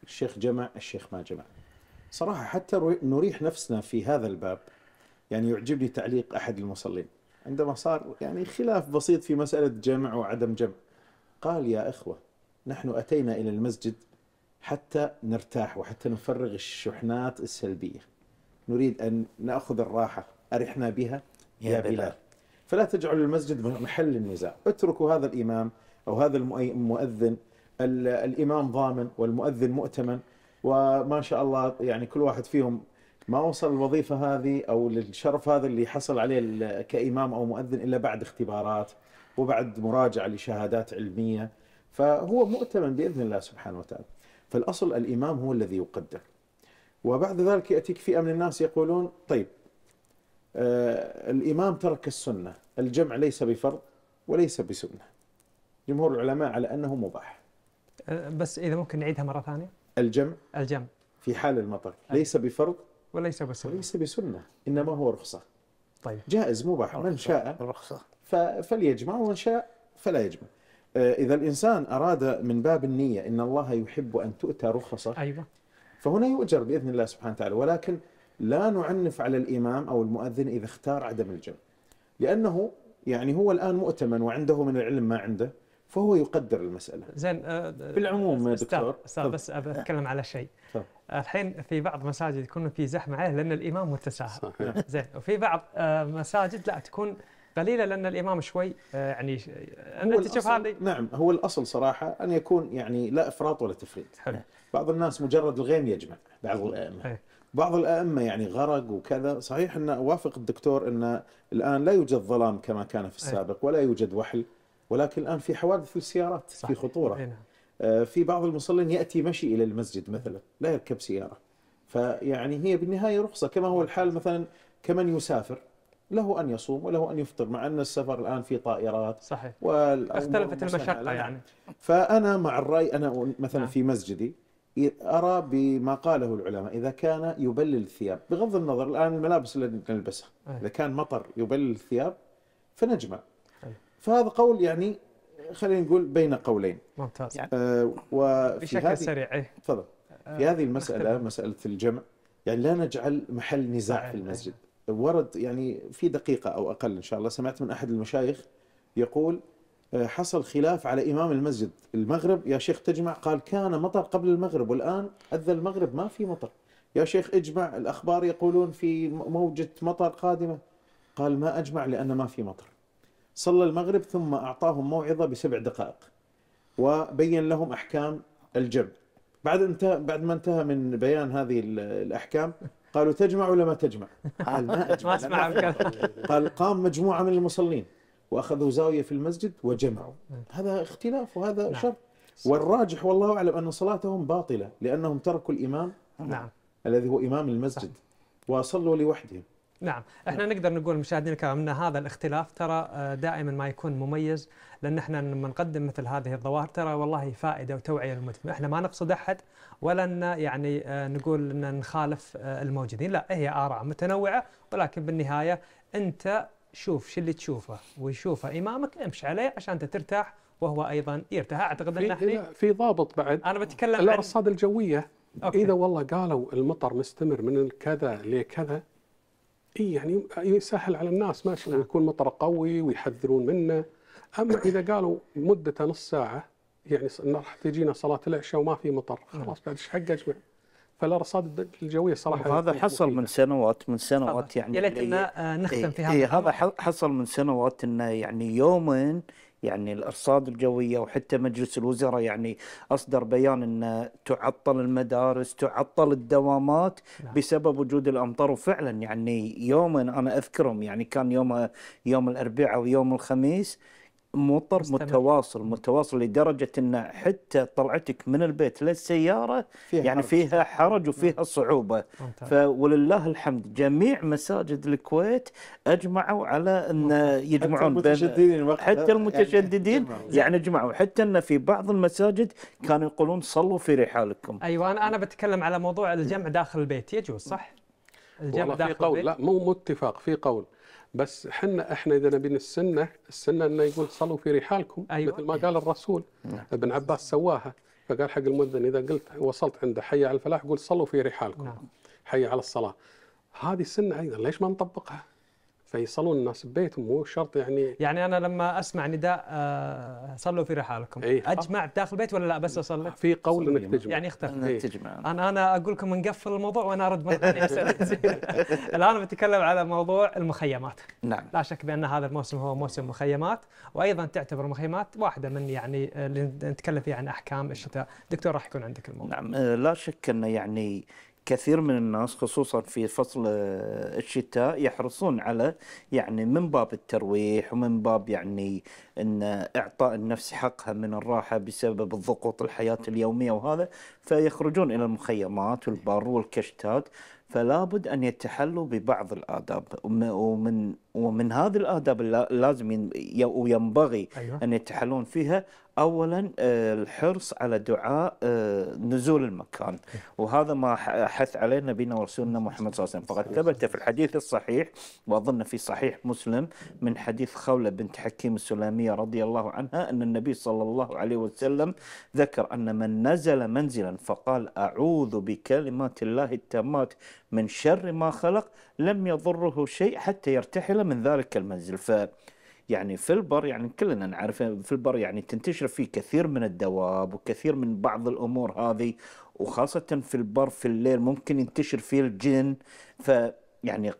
الشيخ جمع الشيخ ما جمع صراحه حتى نريح نفسنا في هذا الباب يعني يعجبني تعليق احد المصلين عندما صار يعني خلاف بسيط في مساله جمع وعدم جمع قال يا اخوه نحن اتينا الى المسجد حتى نرتاح وحتى نفرغ الشحنات السلبيه نريد ان ناخذ الراحه ارحنا بها يا, يا بلال فلا تجعلوا المسجد محل النزاع اتركوا هذا الإمام أو هذا المؤذن الإمام ضامن والمؤذن مؤتمن وما شاء الله يعني كل واحد فيهم ما وصل الوظيفة هذه أو للشرف هذا اللي حصل عليه كإمام أو مؤذن إلا بعد اختبارات وبعد مراجعة لشهادات علمية فهو مؤتمن بإذن الله سبحانه وتعالى فالأصل الإمام هو الذي يقدر وبعد ذلك يأتيك في أمن الناس يقولون طيب آه، الإمام ترك السنة الجمع ليس بفرض وليس بسنة جمهور العلماء على أنه مباح أه، بس إذا ممكن نعيدها مرة ثانية الجمع الجمع في حال المطر ليس بفرض وليس بسنة وليس بسنة إنما هو رخصة طيب جائز مباح من شاء رخصة فليجمع ومن شاء فلا يجمع آه، إذا الإنسان أراد من باب النية إن الله يحب أن تؤتى رخصة أيوة فهنا يؤجر بإذن الله سبحانه وتعالى ولكن لا نعنف على الإمام أو المؤذن إذا اختار عدم الجمع لأنه يعني هو الآن مؤتمن وعنده من العلم ما عنده فهو يقدر المسألة زين أه بالعموم يا دكتور أستاذ بس أتكلم على شيء الحين في بعض مساجد يكون في زحمة عليه لأن الإمام متساهل زين وفي بعض آه، مساجد لا تكون قليله لان الامام شوي آه، يعني آه، انت تشوف هذه نعم هو الاصل صراحه ان يكون يعني لا افراط ولا تفريط حلو. بعض الناس مجرد الغيم يجمع بعض الائمه بعض الائمه يعني غرق وكذا صحيح ان اوافق الدكتور ان الان لا يوجد ظلام كما كان في السابق ولا يوجد وحل ولكن الان في حوادث في السيارات صح. في خطوره نعم. آه، في بعض المصلين ياتي مشي الى المسجد مثلا لا يركب سياره فيعني هي بالنهايه رخصه كما هو الحال مثلا كمن يسافر له ان يصوم وله ان يفطر مع ان السفر الان في طائرات صحيح اختلفت المشقه يعني فانا مع الراي انا مثلا نعم. في مسجدي ارى بما قاله العلماء اذا كان يبلل الثياب بغض النظر الان الملابس التي نلبسها اذا كان مطر يبلل الثياب فنجمع فهذا قول يعني خلينا نقول بين قولين ممتاز آه وفي بشكل هذه سريع ايه تفضل آه. في هذه المساله مساله الجمع يعني لا نجعل محل نزاع في المسجد ورد يعني في دقيقه او اقل ان شاء الله سمعت من احد المشايخ يقول آه، حصل خلاف على إمام المسجد المغرب يا شيخ تجمع قال كان مطر قبل المغرب والآن أذى المغرب ما في مطر يا شيخ اجمع الأخبار يقولون في موجة مطر قادمة قال ما أجمع لأن ما في مطر صلى المغرب ثم أعطاهم موعظة بسبع دقائق وبين لهم أحكام الجمع بعد انتهى بعد ما انتهى من بيان هذه الأحكام قالوا تجمع ولا ما تجمع؟ قال ما أجمع قال قام مجموعة من المصلين واخذوا زاويه في المسجد وجمعوا هذا اختلاف وهذا نعم. شر والراجح والله اعلم ان صلاتهم باطله لانهم تركوا الامام نعم الذي هو امام المسجد وصلوا لوحدهم نعم احنا نعم. نقدر نقول مشاهدينا الكرام ان هذا الاختلاف ترى آه، دائما ما يكون مميز لان احنا لما نقدم مثل هذه الظواهر ترى والله فائده وتوعيه للمجتمع، احنا ما نقصد احد ولا ان يعني آه، نقول ان نخالف آه، الموجودين، لا هي اراء متنوعه ولكن بالنهايه انت شوف شو اللي تشوفه ويشوفه امامك امشي عليه عشان انت ترتاح وهو ايضا يرتاح اعتقد ان احنا في ضابط بعد انا بتكلم عن الارصاد الجويه أوكي. اذا والله قالوا المطر مستمر من كذا لكذا اي يعني يسهل على الناس ماشي نعم. ويكون مطر قوي ويحذرون منه اما اذا قالوا مدته نص ساعه يعني راح تجينا صلاه العشاء وما في مطر خلاص نعم. بعد ايش حق اجمع فالارصاد الجويه صراحه طيب، هذا حصل من سنوات من سنوات يعني يا ليتنا إيه، نختم في هذا إيه، هذا حصل من سنوات انه يعني يوما يعني الارصاد الجويه وحتى مجلس الوزراء يعني اصدر بيان ان تعطل المدارس تعطل الدوامات نعم. بسبب وجود الامطار وفعلا يعني يوما انا اذكرهم يعني كان يوم يوم الاربعاء ويوم الخميس مطر مستمر. متواصل متواصل لدرجة أن حتى طلعتك من البيت للسيارة فيها يعني حرج. فيها حرج وفيها نعم. صعوبة فولله الحمد جميع مساجد الكويت أجمعوا على أن يجمعون حتى يعني المتشددين حتى المتشددين يعني, يعني حتى أن في بعض المساجد كانوا يقولون صلوا في رحالكم أيوة أنا, أنا بتكلم على موضوع الجمع داخل البيت يجوز صح؟ الجمع داخل في قول البيت؟ لا مو متفق في قول بس حنا احنا اذا نبي السنه السنه انه يقول صلوا في رحالكم أيوة. مثل ما قال الرسول نعم. ابن عباس سواها فقال حق المؤذن اذا قلت وصلت عنده حي على الفلاح قول صلوا في رحالكم نعم. حي على الصلاه هذه السنه ايضا ليش ما نطبقها؟ فيصلون الناس ببيتهم مو شرط يعني يعني انا لما اسمع نداء آه صلوا في رحالكم إيه؟ أه. اجمع داخل البيت ولا لا بس اصلي؟ في قول انك تجمع يعني اختار انك إيه؟ تجمع انا انا اقول لكم نقفل الموضوع وانا ارد مره ثانيه الان بتكلم على موضوع المخيمات نعم لا شك بان هذا الموسم هو موسم مخيمات وايضا تعتبر المخيمات واحده من يعني اللي نتكلم فيها عن احكام الشتاء دكتور راح يكون عندك الموضوع نعم آه، لا شك انه يعني كثير من الناس خصوصا في فصل آه، الشتاء يحرصون على يعني من باب الترويح ومن باب يعني ان اعطاء النفس حقها من الراحه بسبب الضغوط الحياه اليوميه وهذا فيخرجون الى المخيمات والبر والكشتات فلا بد ان يتحلوا ببعض الاداب ومن ومن هذه الاداب لازم وينبغي أيوة. ان يتحلون فيها اولا آه، الحرص على دعاء آه، نزول المكان أيوة. وهذا ما حث عليه نبينا ورسولنا محمد صلى الله عليه وسلم فقد أيوة. ثبت في الحديث الصحيح واظن في صحيح مسلم من حديث خوله بنت حكيم السلاميه رضي الله عنها ان النبي صلى الله عليه وسلم ذكر ان من نزل منزلا فقال اعوذ بكلمات الله التامات من شر ما خلق لم يضره شيء حتى يرتحل من ذلك المنزل ف يعني في البر يعني كلنا نعرف في البر يعني تنتشر فيه كثير من الدواب وكثير من بعض الامور هذه وخاصه في البر في الليل ممكن ينتشر فيه الجن ف يعني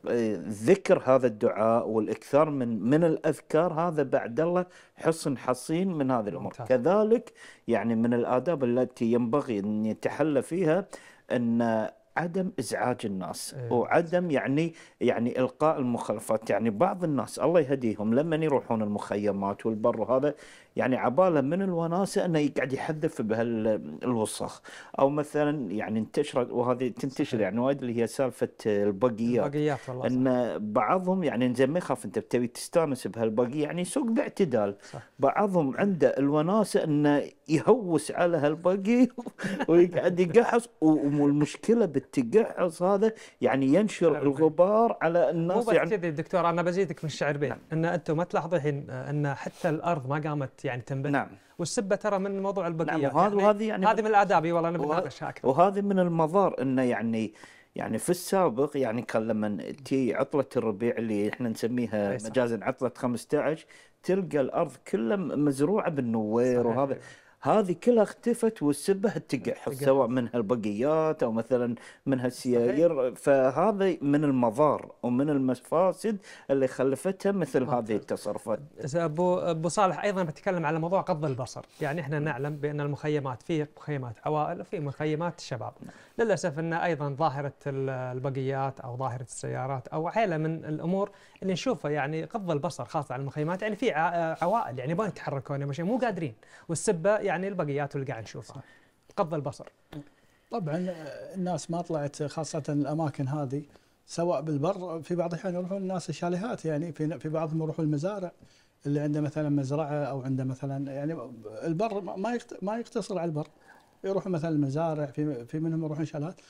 ذكر هذا الدعاء والاكثار من من الاذكار هذا بعد الله حصن حصين من هذه الامور ممتاز. كذلك يعني من الاداب التي ينبغي ان يتحلى فيها ان عدم ازعاج الناس إيه. وعدم يعني يعني القاء المخالفات يعني بعض الناس الله يهديهم لما يروحون المخيمات والبر وهذا يعني عباله من الوناسه انه يقعد يحذف بهالوسخ او مثلا يعني انتشرت وهذه تنتشر يعني وايد اللي هي سالفه البقيات البقيات والله ان بعضهم يعني زين ما يخاف انت بتبي تستانس بهالبقيه يعني سوق باعتدال صح. بعضهم عنده الوناسه انه يهوس على هالبقي ويقعد يقحص والمشكله بالتقحص هذا يعني ينشر الغبار على الناس مو بس يعني كذي دكتور انا بزيدك من الشعر بين نعم. ان انتم ما تلاحظوا الحين ان حتى الارض ما قامت يعني تنبت نعم والسبه ترى من موضوع البقيه نعم وهذه يعني وهذه يعني هذه من الاداب والله انا بناقشها اكثر وهذه من المضار انه يعني يعني في السابق يعني كان لما تي عطله الربيع اللي احنا نسميها مجازا عطله 15 تلقى الارض كلها مزروعه بالنوير صحيح. وهذا هذه كلها اختفت والسبه اتقح سواء من هالبقيات او مثلا من هالسيايير فهذا من المضار ومن المفاسد اللي خلفتها مثل صحيح. هذه التصرفات. ابو ابو صالح ايضا بتكلم على موضوع غض البصر، يعني احنا نعم. نعلم بان المخيمات في مخيمات عوائل وفي مخيمات شباب. نعم. للاسف ان ايضا ظاهره البقيات او ظاهره السيارات او عيله من الامور اللي نشوفها يعني غض البصر خاصه على المخيمات يعني في عوائل يعني يبغون يتحركون يعني مو قادرين والسبه يعني يعني البقيات اللي قاعد نشوفها قض البصر طبعا آه، الناس ما طلعت آه، خاصه الاماكن هذه سواء بالبر في بعض الاحيان يروحون الناس الشاليهات يعني في في بعضهم يروحون المزارع اللي عنده مثلا مزرعه او عنده مثلا يعني البر ما ما يقتصر على البر يروحون مثلا المزارع في في منهم يروحون شاليهات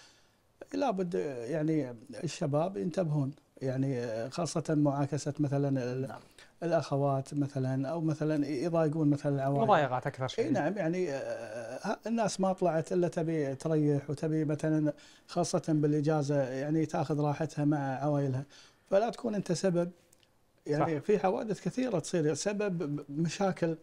لابد آه، يعني الشباب ينتبهون يعني خاصة معاكسة مثلا نعم. الاخوات مثلا او مثلا يضايقون مثلا العوائل مضايقات اكثر شيء اي نعم يعني آه، آه، آه، الناس ما طلعت الا تبي تريح وتبي مثلا خاصه بالاجازه يعني تاخذ راحتها مع عوائلها فلا تكون انت سبب يعني صح. في حوادث كثيره تصير سبب مشاكل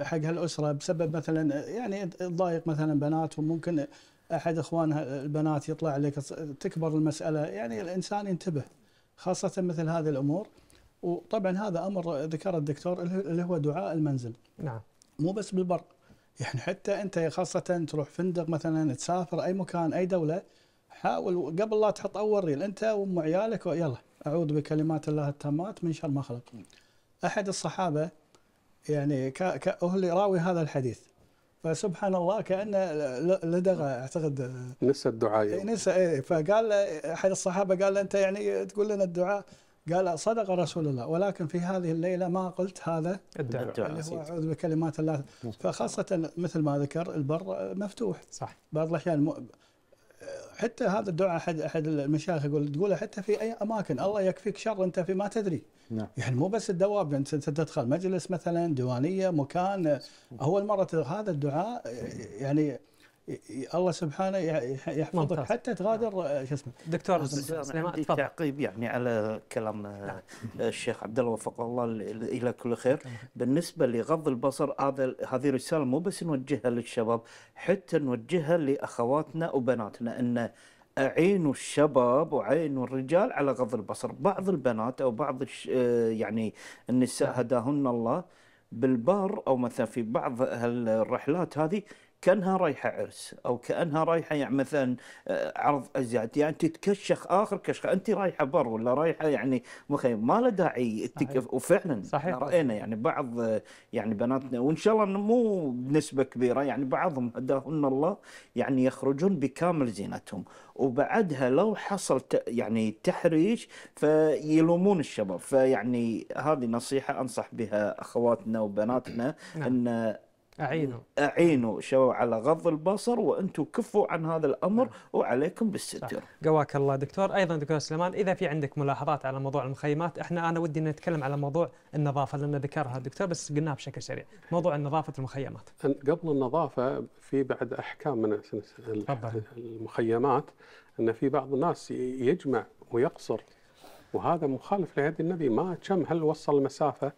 حق هالاسره بسبب مثلا يعني تضايق مثلا بناتهم ممكن احد اخوانها البنات يطلع لك تكبر المساله يعني الانسان ينتبه خاصه مثل هذه الامور وطبعا هذا امر ذكره الدكتور اللي هو دعاء المنزل نعم مو بس بالبرق يعني حتى انت خاصه تروح فندق مثلا تسافر اي مكان اي دوله حاول قبل لا تحط اول ريل انت وام عيالك يلا اعوذ بكلمات الله التامات من شر ما خلق احد الصحابه يعني كأهل راوي هذا الحديث فسبحان الله كان لدغه اعتقد نسى الدعاء نسى ايه فقال احد الصحابه قال انت يعني تقول لنا الدعاء قال صدق رسول الله ولكن في هذه الليله ما قلت هذا الدعاء اعوذ بكلمات الله فخاصه مثل ما ذكر البر مفتوح صح بعض الاحيان حتى هذا الدعاء احد احد المشايخ يقول تقوله حتى في اي اماكن الله يكفيك شر انت في ما تدري نعم. يعني مو بس الدواب انت تدخل مجلس مثلا ديوانيه مكان اول مره هذا الدعاء يعني الله سبحانه يحفظك حتى تغادر نعم. آه، شو اسمه دكتور سليمان تعقيب يعني على كلام آه، نعم. الشيخ عبد الله وفقه الله الى كل خير نعم. بالنسبه لغض البصر هذا هذه رساله مو بس نوجهها للشباب حتى نوجهها لاخواتنا وبناتنا ان عين الشباب وعين الرجال على غض البصر بعض البنات او بعض آه، يعني النساء هداهن الله بالبار او مثلا في بعض الرحلات هذه كانها رايحه عرس او كانها رايحه يعني مثلا آه، عرض ازياء يعني تتكشخ اخر كشخه انت رايحه بر ولا رايحه يعني مخيم ما له داعي تكف وفعلا صحيح راينا يعني بعض آه، يعني بناتنا وان شاء الله مو بنسبه كبيره يعني بعضهم هداهن الله يعني يخرجون بكامل زينتهم وبعدها لو حصل يعني تحريش فيلومون الشباب فيعني هذه نصيحه انصح بها اخواتنا وبناتنا نعم. ان أعينوا أعينوا شباب على غض البصر وأنتم كفوا عن هذا الأمر نعم. وعليكم بالستر قواك الله دكتور أيضا دكتور سليمان إذا في عندك ملاحظات على موضوع المخيمات إحنا أنا ودي نتكلم على موضوع النظافة لأن ذكرها الدكتور بس قلناها بشكل سريع موضوع نظافه المخيمات قبل النظافة في بعد أحكام من المخيمات أن في بعض الناس يجمع ويقصر وهذا مخالف لهدي النبي ما كم هل وصل المسافة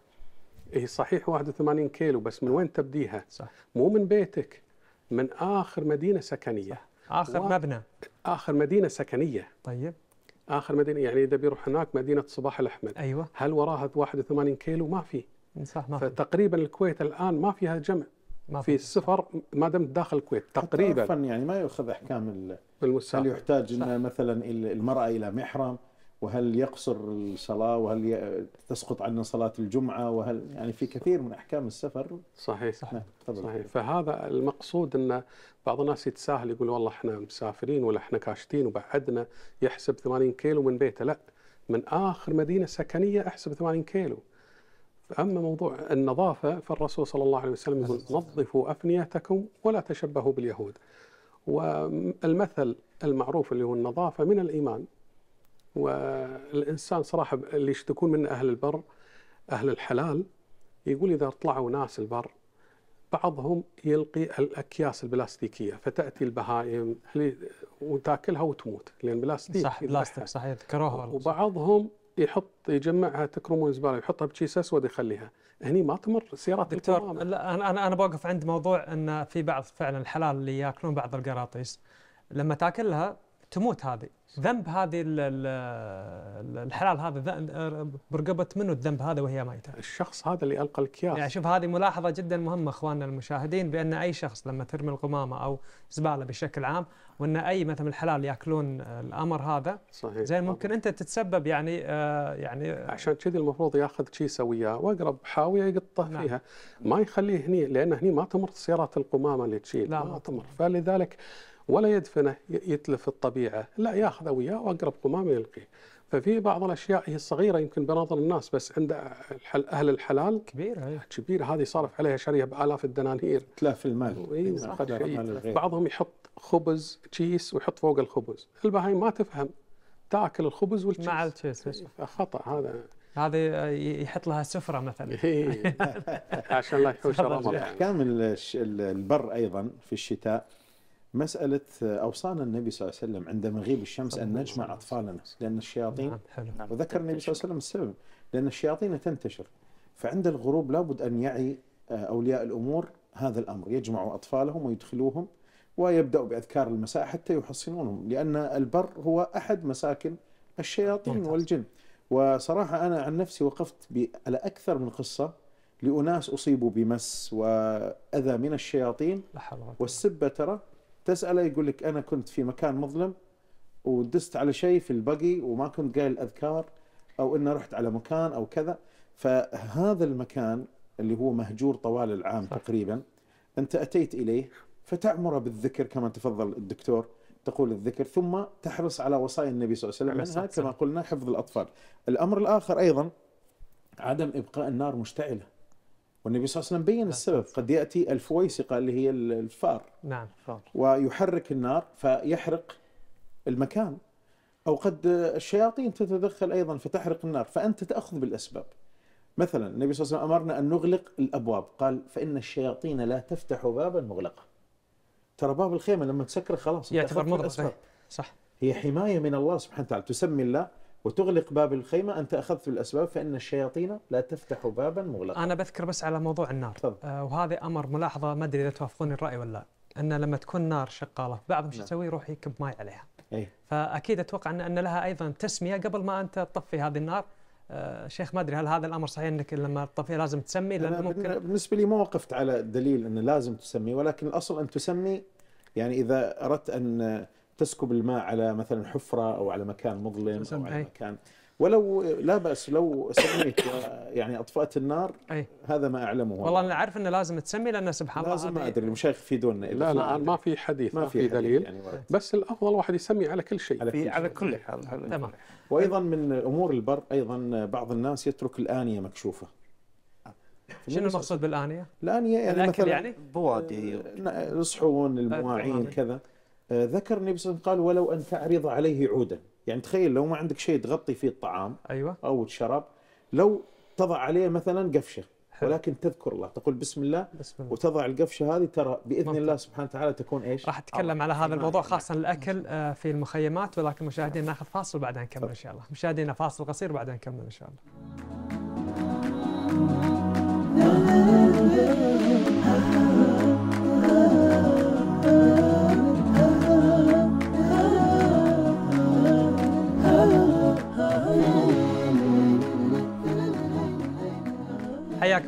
اي صحيح 81 كيلو بس من وين تبديها؟ صح مو من بيتك من اخر مدينه سكنيه صح. اخر و... مبنى اخر مدينه سكنيه طيب اخر مدينه يعني اذا بيروح هناك مدينه صباح الاحمد ايوه هل وراها 81 كيلو؟ ما في صح ما في فتقريبا الكويت الان ما فيها جمع ما في, السفر ما دمت داخل الكويت تقريبا يعني ما يؤخذ احكام ال... هل يحتاج إن مثلا المراه الى محرم وهل يقصر الصلاة وهل ي... تسقط عنا صلاة الجمعة وهل يعني في كثير من أحكام السفر صحيح صحيح, نعم. صحيح. فهذا المقصود أن بعض الناس يتساهل يقول والله احنا مسافرين ولا احنا كاشتين وبعدنا يحسب 80 كيلو من بيته لا من آخر مدينة سكنية أحسب 80 كيلو أما موضوع النظافة فالرسول صلى الله عليه وسلم يقول نظفوا أفنيتكم ولا تشبهوا باليهود والمثل المعروف اللي هو النظافة من الإيمان والإنسان صراحة اللي يشتكون من أهل البر أهل الحلال يقول إذا طلعوا ناس البر بعضهم يلقي الأكياس البلاستيكية فتأتي البهائم وتاكلها وتموت لأن بلاستيك صح بلاستيك صحيح ذكروها وبعضهم يحط يجمعها تكرمون زباله يحطها بكيس اسود يخليها هني ما تمر سيارات دكتور لا انا انا انا بوقف عند موضوع ان في بعض فعلا الحلال اللي ياكلون بعض القراطيس لما تاكلها تموت هذه ذنب هذه الحلال هذا برقبه منه الذنب هذا وهي ميته الشخص هذا اللي القى الكياس يعني شوف هذه ملاحظه جدا مهمه اخواننا المشاهدين بان اي شخص لما ترمي القمامه او زباله بشكل عام وان اي مثلا الحلال ياكلون الامر هذا صحيح زين ممكن طبعا. انت تتسبب يعني آه يعني عشان كذي المفروض ياخذ شيء وياه واقرب حاويه يقطه نعم. فيها ما يخليه هني لان هني ما تمر سيارات القمامه اللي تشيل لا ما, ما تمر فلذلك ولا يدفنه يتلف الطبيعة لا يأخذه وياه وأقرب قمامة يلقيه ففي بعض الأشياء هي الصغيرة يمكن بنظر الناس بس عند أهل الحلال كبيرة إيه. كبيرة هذه صارف عليها شريه بآلاف الدنانير تلاف المال إيه، بعضهم يحط خبز كيس ويحط فوق الخبز البهايم ما تفهم تاكل الخبز والكيس مع الكيس إيه، خطأ هذا هذه يحط لها سفره مثلا عشان لا يحوش رمضان احكام البر ايضا في الشتاء مسألة أوصانا النبي صلى الله عليه وسلم عند مغيب الشمس أن نجمع أطفالنا لأن الشياطين نعم،, نعم وذكر النبي صلى الله عليه وسلم السبب لأن الشياطين تنتشر فعند الغروب لابد أن يعي آه، أولياء الأمور هذا الأمر يجمعوا أطفالهم ويدخلوهم ويبدأوا بأذكار المساء حتى يحصنونهم لأن البر هو أحد مساكن الشياطين والجن وصراحة أنا عن نفسي وقفت على أكثر من قصة لأناس أصيبوا بمس وأذى من الشياطين والسبة ترى تساله يقول لك انا كنت في مكان مظلم ودست على شيء في البقي وما كنت قايل اذكار او ان رحت على مكان او كذا فهذا المكان اللي هو مهجور طوال العام صح. تقريبا انت اتيت اليه فتعمره بالذكر كما تفضل الدكتور تقول الذكر ثم تحرص على وصايا النبي صلى الله عليه وسلم منها كما قلنا حفظ الاطفال الامر الاخر ايضا عدم ابقاء النار مشتعله والنبي صلى الله عليه وسلم بين نعم. السبب قد يأتي الفويسقة اللي هي الفار نعم فار ويحرك النار فيحرق المكان أو قد الشياطين تتدخل أيضا فتحرق النار فأنت تأخذ بالأسباب مثلا النبي صلى الله عليه وسلم أمرنا أن نغلق الأبواب قال فإن الشياطين لا تفتح بابا مغلقا ترى باب الخيمة لما تسكره خلاص يعتبر مغلق صح هي حماية من الله سبحانه وتعالى تسمي الله وتغلق باب الخيمة أنت أخذت بالأسباب فإن الشياطين لا تفتح بابا مغلقا أنا بذكر بس على موضوع النار آه وهذا أمر ملاحظة ما أدري إذا توافقوني الرأي ولا لا أن لما تكون نار شغالة بعضهم شو نعم. يسوي يروح يكب ماي عليها أي. فأكيد أتوقع أن, أن لها أيضا تسمية قبل ما أنت تطفي هذه النار آه، شيخ ما ادري هل هذا الامر صحيح انك لما تطفيه لازم تسمي لان ممكن بالنسبه لي ما وقفت على دليل انه لازم تسمي ولكن الاصل ان تسمي يعني اذا اردت ان تسكب الماء على مثلا حفره او على مكان مظلم او على مكان ولو لا باس لو سميت آه، يعني اطفات النار أي. هذا ما اعلمه والله انا عارف انه لازم تسمي لان سبحان الله لازم ما ادري المشايخ يفيدونا لا لا ما في حديث ما في دليل يعني بس الافضل واحد يسمي على كل شيء على كل, على كل حال تمام وايضا من امور البر ايضا بعض الناس يترك الانيه مكشوفه شنو المقصود بالانيه؟ الانيه يعني مثلا يعني بوادي الصحون آه، المواعين كذا آه، ذكر النبي صلى الله عليه وسلم قال ولو ان تعرض عليه عودا يعني تخيل لو ما عندك شيء تغطي فيه الطعام ايوه او الشراب لو تضع عليه مثلا قفشه ولكن تذكر الله تقول بسم الله, بسم الله. وتضع القفشه هذه ترى باذن ممتاز. الله سبحانه وتعالى تكون ايش؟ راح اتكلم على هذا الموضوع خاصه الاكل آه، في المخيمات ولكن مشاهدينا ناخذ فاصل بعدها نكمل ان شاء الله، مشاهدينا فاصل قصير بعدها نكمل ان شاء الله.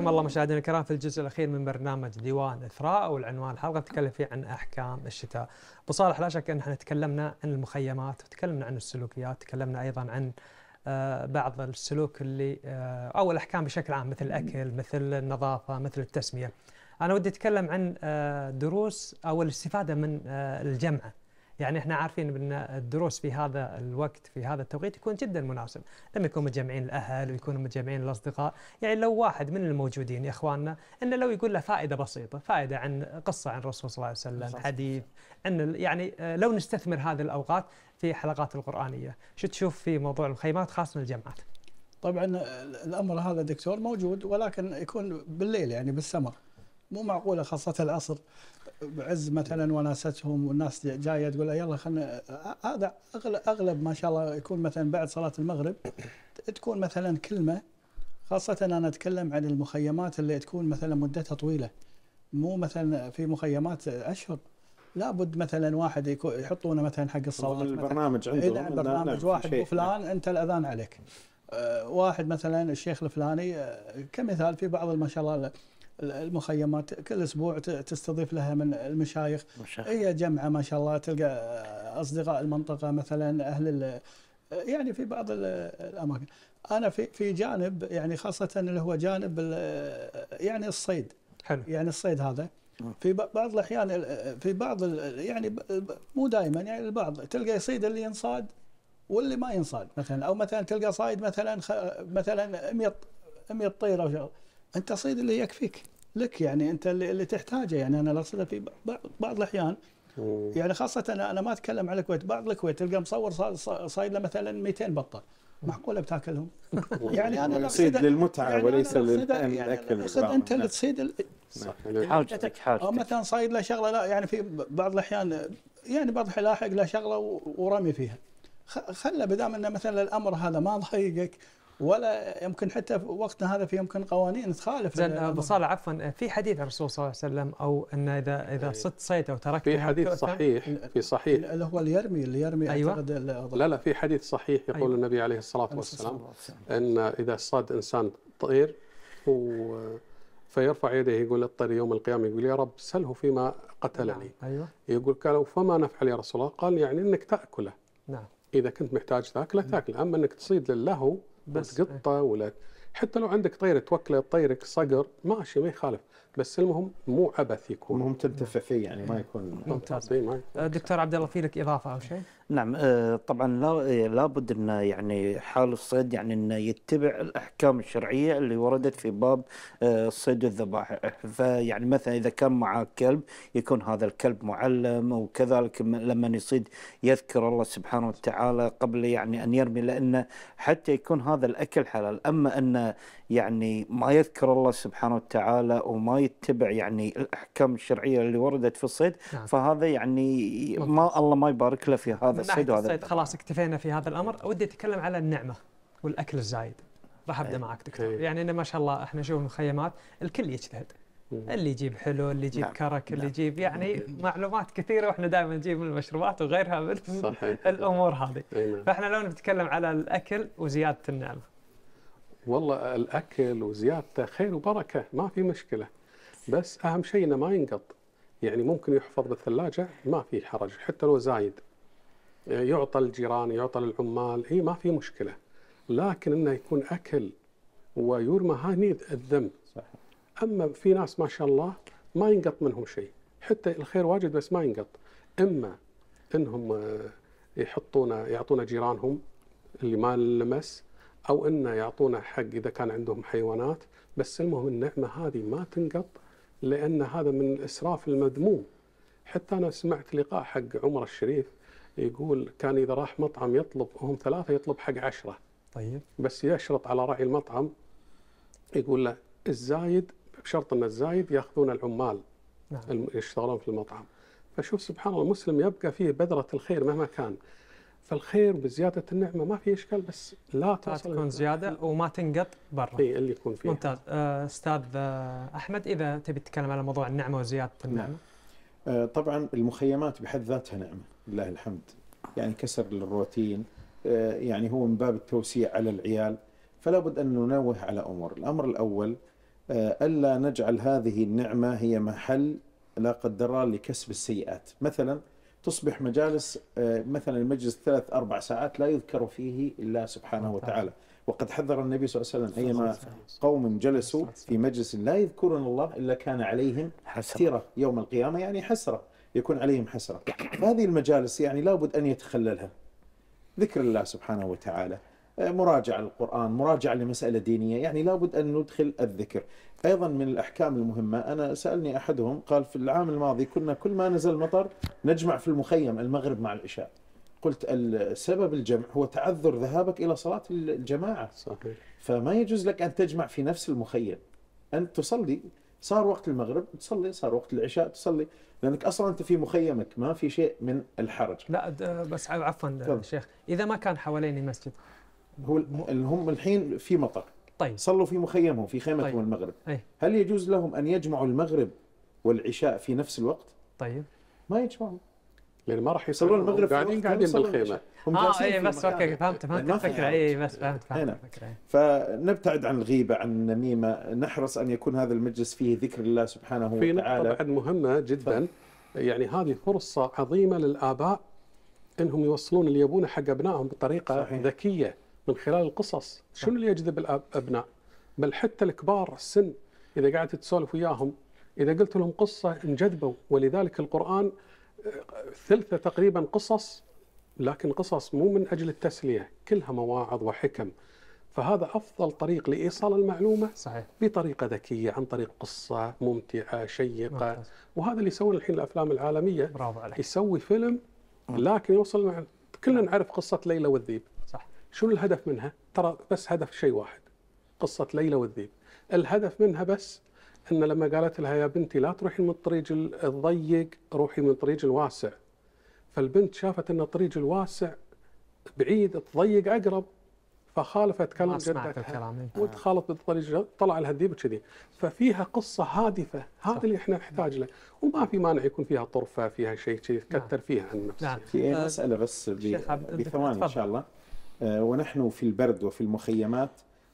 حياكم الله مشاهدينا الكرام في الجزء الاخير من برنامج ديوان اثراء والعنوان الحلقه نتكلم فيه عن احكام الشتاء. ابو صالح لا شك ان احنا تكلمنا عن المخيمات وتكلمنا عن السلوكيات، تكلمنا ايضا عن آه، بعض السلوك اللي آه، او الاحكام بشكل عام مثل الاكل، مثل النظافه، مثل التسميه. انا ودي اتكلم عن آه، دروس او الاستفاده من الجمعه. يعني احنا عارفين ان الدروس في هذا الوقت في هذا التوقيت يكون جدا مناسب لما يكون متجمعين الاهل ويكونوا متجمعين الاصدقاء يعني لو واحد من الموجودين يا اخواننا انه لو يقول له فائده بسيطه فائده عن قصه عن الرسول صلى الله عليه وسلم حديث ان يعني آه، لو نستثمر هذه الاوقات في حلقات القرانيه شو تشوف في موضوع الخيمات خاصه الجامعات طبعا آه، الامر هذا دكتور موجود ولكن يكون بالليل يعني بالسمر مو معقوله خاصه العصر بعز مثلا وناستهم والناس جايه تقول يلا خلينا هذا اغلب اغلب ما شاء الله يكون مثلا بعد صلاه المغرب تكون مثلا كلمه خاصه انا اتكلم عن المخيمات اللي تكون مثلا مدتها طويله مو مثلا في مخيمات اشهر لابد مثلا واحد يحطونه مثلا حق الصلاه البرنامج عندهم إيه برنامج واحد وفلان انت الاذان عليك أه، واحد مثلا الشيخ الفلاني أه، كمثال في بعض ما شاء الله المخيمات كل اسبوع تستضيف لها من المشايخ مشايخ. هي جمعه ما شاء الله تلقى اصدقاء المنطقه مثلا اهل يعني في بعض الاماكن انا في في جانب يعني خاصه اللي هو جانب يعني الصيد حلو يعني الصيد هذا في بعض الاحيان في بعض يعني مو دائما يعني البعض تلقى يصيد اللي ينصاد واللي ما ينصاد مثلا او مثلا تلقى صايد مثلا مثلا 100 100 طير او انت صيد اللي يكفيك لك يعني انت اللي تحتاجه يعني انا اقصده في بعض الاحيان يعني خاصه انا انا ما اتكلم على الكويت بعض الكويت تلقى مصور صايد له مثلا 200 بطه معقوله بتاكلهم يعني, يعني انا تصيد للمتعه يعني وليس للاكل يعني انت اللي نعم. تصيد نعم. حاجتك حاجتك او مثلا صايد له شغله لا يعني في بعض الاحيان يعني بعض لاحق له شغله ورمي فيها خله بدام انه مثلا الامر هذا ما ضايقك ولا يمكن حتى في وقتنا هذا في يمكن قوانين تخالف زين ابو صالح عفوا في حديث عن الرسول صلى الله عليه وسلم او ان اذا اذا إيه. صدت صيد او تركت في حديث صحيح في صحيح اللي هو اللي يرمي اللي يرمي أيوة لا لا في حديث صحيح يقول أيوة النبي عليه الصلاه والسلام ان اذا صاد انسان طير فيرفع يديه يقول الطير يوم القيامه يقول يا رب سله فيما قتلني نعم. ايوه يقول قالوا فما نفعل يا رسول الله قال يعني انك تاكله نعم اذا كنت محتاج تاكله نعم. تاكله اما انك تصيد للهو بس قطه إيه. ولا حتى لو عندك طير توكله طيرك صقر ماشي ما يخالف بس المهم مو عبث يكون المهم تنتفع فيه يعني ما يكون ممتاز إيه، دكتور عبد الله في لك اضافه او شيء؟ نعم آه، طبعا لا آه، لابد ان يعني حال الصيد يعني انه يتبع الاحكام الشرعيه اللي وردت في باب الصيد آه، والذبائح فيعني مثلا اذا كان معاه كلب يكون هذا الكلب معلم وكذلك لما يصيد يذكر الله سبحانه وتعالى قبل يعني ان يرمي لانه حتى يكون هذا الاكل حلال اما انه يعني ما يذكر الله سبحانه وتعالى وما يتبع يعني الاحكام الشرعيه اللي وردت في الصيد نعم. فهذا يعني ما الله ما يبارك له في هذا هذا الصيد وهذا الصيد خلاص اكتفينا في هذا الامر ودي اتكلم على النعمه والاكل الزايد راح ابدا إيه. معك دكتور إيه. يعني انه ما شاء الله احنا نشوف المخيمات الكل يجتهد اللي يجيب حلو اللي يجيب نعم. كرك اللي نعم. يجيب يعني معلومات كثيره واحنا دائما نجيب من المشروبات وغيرها من صحيح. الامور هذه نعم. فاحنا لو نتكلم على الاكل وزياده النعمه والله الاكل وزيادته خير وبركه ما في مشكله بس اهم شيء انه ما ينقط يعني ممكن يحفظ بالثلاجه ما في حرج حتى لو زايد يعطى الجيران يعطى للعمال اي ما في مشكله لكن انه يكون اكل ويرمى هني الذنب صح. اما في ناس ما شاء الله ما ينقط منهم شيء حتى الخير واجد بس ما ينقط اما انهم آه، يحطون يعطون جيرانهم اللي ما لمس او انه يعطونه حق اذا كان عندهم حيوانات بس المهم النعمه هذه ما تنقط لان هذا من الاسراف المذموم حتى انا سمعت لقاء حق عمر الشريف يقول كان اذا راح مطعم يطلب هم ثلاثه يطلب حق عشره طيب بس يشرط على راعي المطعم يقول له الزايد بشرط ان الزايد ياخذون العمال نعم. يشتغلون في المطعم فشوف سبحان الله المسلم يبقى فيه بذره الخير مهما كان فالخير بزياده النعمه ما في اشكال بس لا تكون زياده وما تنقط برا اي اللي يكون فيه ممتاز استاذ احمد اذا تبي تتكلم على موضوع النعمه وزياده النعمه نعم. آه، طبعا المخيمات بحد ذاتها نعمه لله الحمد يعني كسر للروتين آه، يعني هو من باب التوسيع على العيال فلا بد ان ننوه على امور الامر الاول آه، الا نجعل هذه النعمه هي محل لا قدر الله لكسب السيئات مثلا تصبح مجالس مثلا المجلس ثلاث اربع ساعات لا يذكر فيه الا سبحانه وتعالى وقد حذر النبي صلى الله عليه وسلم أيما قوم جلسوا في مجلس لا يذكرون الله إلا كان عليهم حسرة يوم القيامة يعني حسرة يكون عليهم حسرة فهذه المجالس يعني لابد أن يتخللها ذكر الله سبحانه وتعالى آه، مراجعة للقرآن مراجعة لمسألة دينية يعني لابد أن ندخل الذكر أيضا من الأحكام المهمة أنا سألني أحدهم قال في العام الماضي كنا كل ما نزل مطر نجمع في المخيم المغرب مع العشاء قلت السبب الجمع هو تعذر ذهابك إلى صلاة الجماعة صحيح. فما يجوز لك أن تجمع في نفس المخيم أن تصلي صار وقت المغرب تصلي صار وقت العشاء تصلي لأنك أصلا أنت في مخيمك ما في شيء من الحرج لا بس عفوا شيخ إذا ما كان حواليني مسجد هو هم الحين في مطر طيب صلوا في مخيمهم في خيمتهم طيب. المغرب أي. هل يجوز لهم أن يجمعوا المغرب والعشاء في نفس الوقت؟ طيب ما يجمعوا يعني ما راح يصلون المغرب قاعدين قاعدين بالخيمه آه، هم اه اي بس اوكي فهمت فهمت الفكره اي بس فهمت فهمت الفكره إيه. فنبتعد عن الغيبه عن النميمه نحرص ان يكون هذا المجلس فيه ذكر الله سبحانه وتعالى في بعد مهمه جدا يعني هذه فرصه عظيمه للاباء انهم يوصلون اللي يبونه حق ابنائهم بطريقه صحيح. ذكيه من خلال القصص شنو اللي يجذب الابناء بل حتى الكبار السن اذا قعدت تسولف وياهم اذا قلت لهم قصه انجذبوا ولذلك القران ثلثة تقريبا قصص لكن قصص مو من أجل التسلية كلها مواعظ وحكم فهذا أفضل طريق لإيصال المعلومة صحيح. بطريقة ذكية عن طريق قصة ممتعة شيقة ممتاز. وهذا اللي يسوونه الحين الأفلام العالمية برافو عليك. يسوي فيلم لكن يوصل مع كلنا نعم. نعرف قصة ليلى والذيب صح شنو الهدف منها؟ ترى بس هدف شيء واحد قصة ليلى والذيب الهدف منها بس ان لما قالت لها يا بنتي لا تروحي من الطريق الضيق روحي من الطريق الواسع فالبنت شافت ان الطريق الواسع بعيد الضيق اقرب فخالفت كلام جدتها إيه. ودخلت بالطريق طلع لها الذيب كذي ففيها قصه هادفه هذا اللي احنا نحتاج له وما في مانع يكون فيها طرفه فيها شيء نعم. تكثر فيها عن نعم. في آه، مساله بس بثواني ان شاء الله آه، ونحن في البرد وفي المخيمات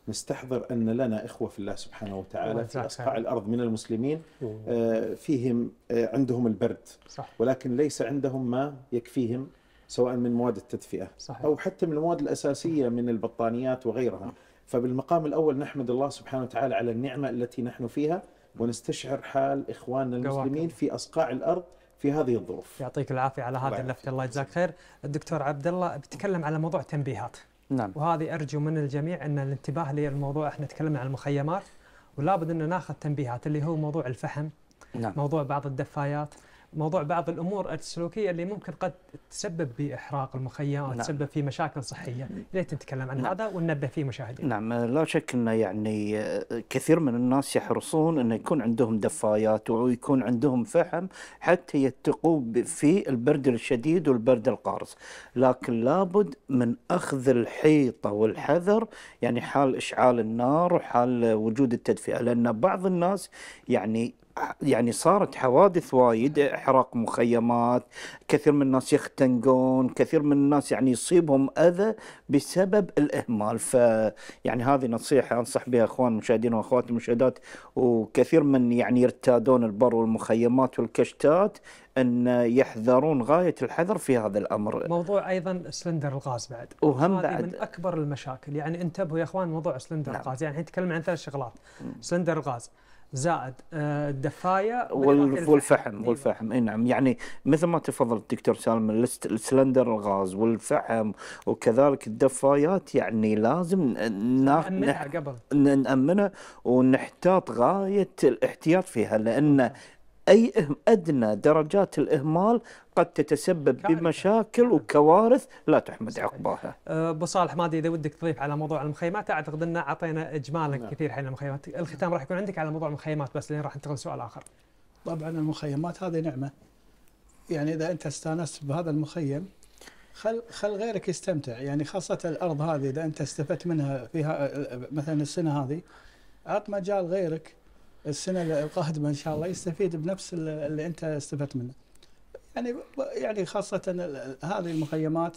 نستحضر أن لنا إخوة في الله سبحانه وتعالى في أصقاع الأرض من المسلمين آه، فيهم آه، عندهم البرد صح. ولكن ليس عندهم ما يكفيهم سواء من مواد التدفئة صحيح. أو حتى من المواد الأساسية من البطانيات وغيرها فبالمقام الأول نحمد الله سبحانه وتعالى على النعمة التي نحن فيها ونستشعر حال إخواننا المسلمين في أصقاع الأرض في هذه الظروف يعطيك العافية على هذه اللفتة الله يجزاك خير الدكتور عبد الله بيتكلم على موضوع تنبيهات نعم وهذه ارجو من الجميع ان الانتباه للموضوع احنا تكلمنا عن المخيمات ولا بد ان ناخذ تنبيهات اللي هو موضوع الفحم نعم. موضوع بعض الدفايات موضوع بعض الامور السلوكيه اللي ممكن قد تسبب باحراق المخيم او نعم. تسبب في مشاكل صحيه، ليت نتكلم عن نعم. هذا وننبه فيه مشاهدين. نعم لا شك انه يعني آه، كثير من الناس يحرصون انه يكون عندهم دفايات ويكون عندهم فحم حتى يتقوا في البرد الشديد والبرد القارص، لكن لابد من اخذ الحيطه والحذر يعني حال اشعال النار وحال وجود التدفئه لان بعض الناس يعني يعني صارت حوادث وايد احراق مخيمات كثير من الناس يختنقون كثير من الناس يعني يصيبهم اذى بسبب الاهمال ف يعني هذه نصيحه انصح بها اخوان المشاهدين واخواتي المشاهدات وكثير من يعني يرتادون البر والمخيمات والكشتات ان يحذرون غايه الحذر في هذا الامر. موضوع ايضا سلندر الغاز بعد. وهم بعد من اكبر المشاكل، يعني انتبهوا يا اخوان موضوع سلندر نعم. الغاز، يعني الحين نتكلم عن ثلاث شغلات. سلندر الغاز، زائد آه، الدفايه والفحم إيوه. والفحم اي نعم يعني مثل ما تفضل الدكتور سالم السلندر الغاز والفحم وكذلك الدفايات يعني لازم نأمنها قبل نأمنها ونحتاط غايه الاحتياط فيها لان أي إه- أدنى درجات الإهمال قد تتسبب بمشاكل وكوارث لا تحمد عقباها. أه، ابو صالح ما ادري اذا ودك تضيف على موضوع المخيمات اعتقد ان اعطينا اجمالا نعم. كثير حين المخيمات، الختام راح يكون عندك على موضوع المخيمات بس لين راح ننتقل لسؤال اخر. طبعا المخيمات هذه نعمه. يعني اذا انت استانست بهذا المخيم خل خل غيرك يستمتع يعني خاصه الارض هذه اذا انت استفدت منها فيها أه، مثلا السنه هذه عط مجال غيرك السنه القادمه ان شاء الله يستفيد بنفس اللي انت استفدت منه. يعني يعني خاصه هذه المخيمات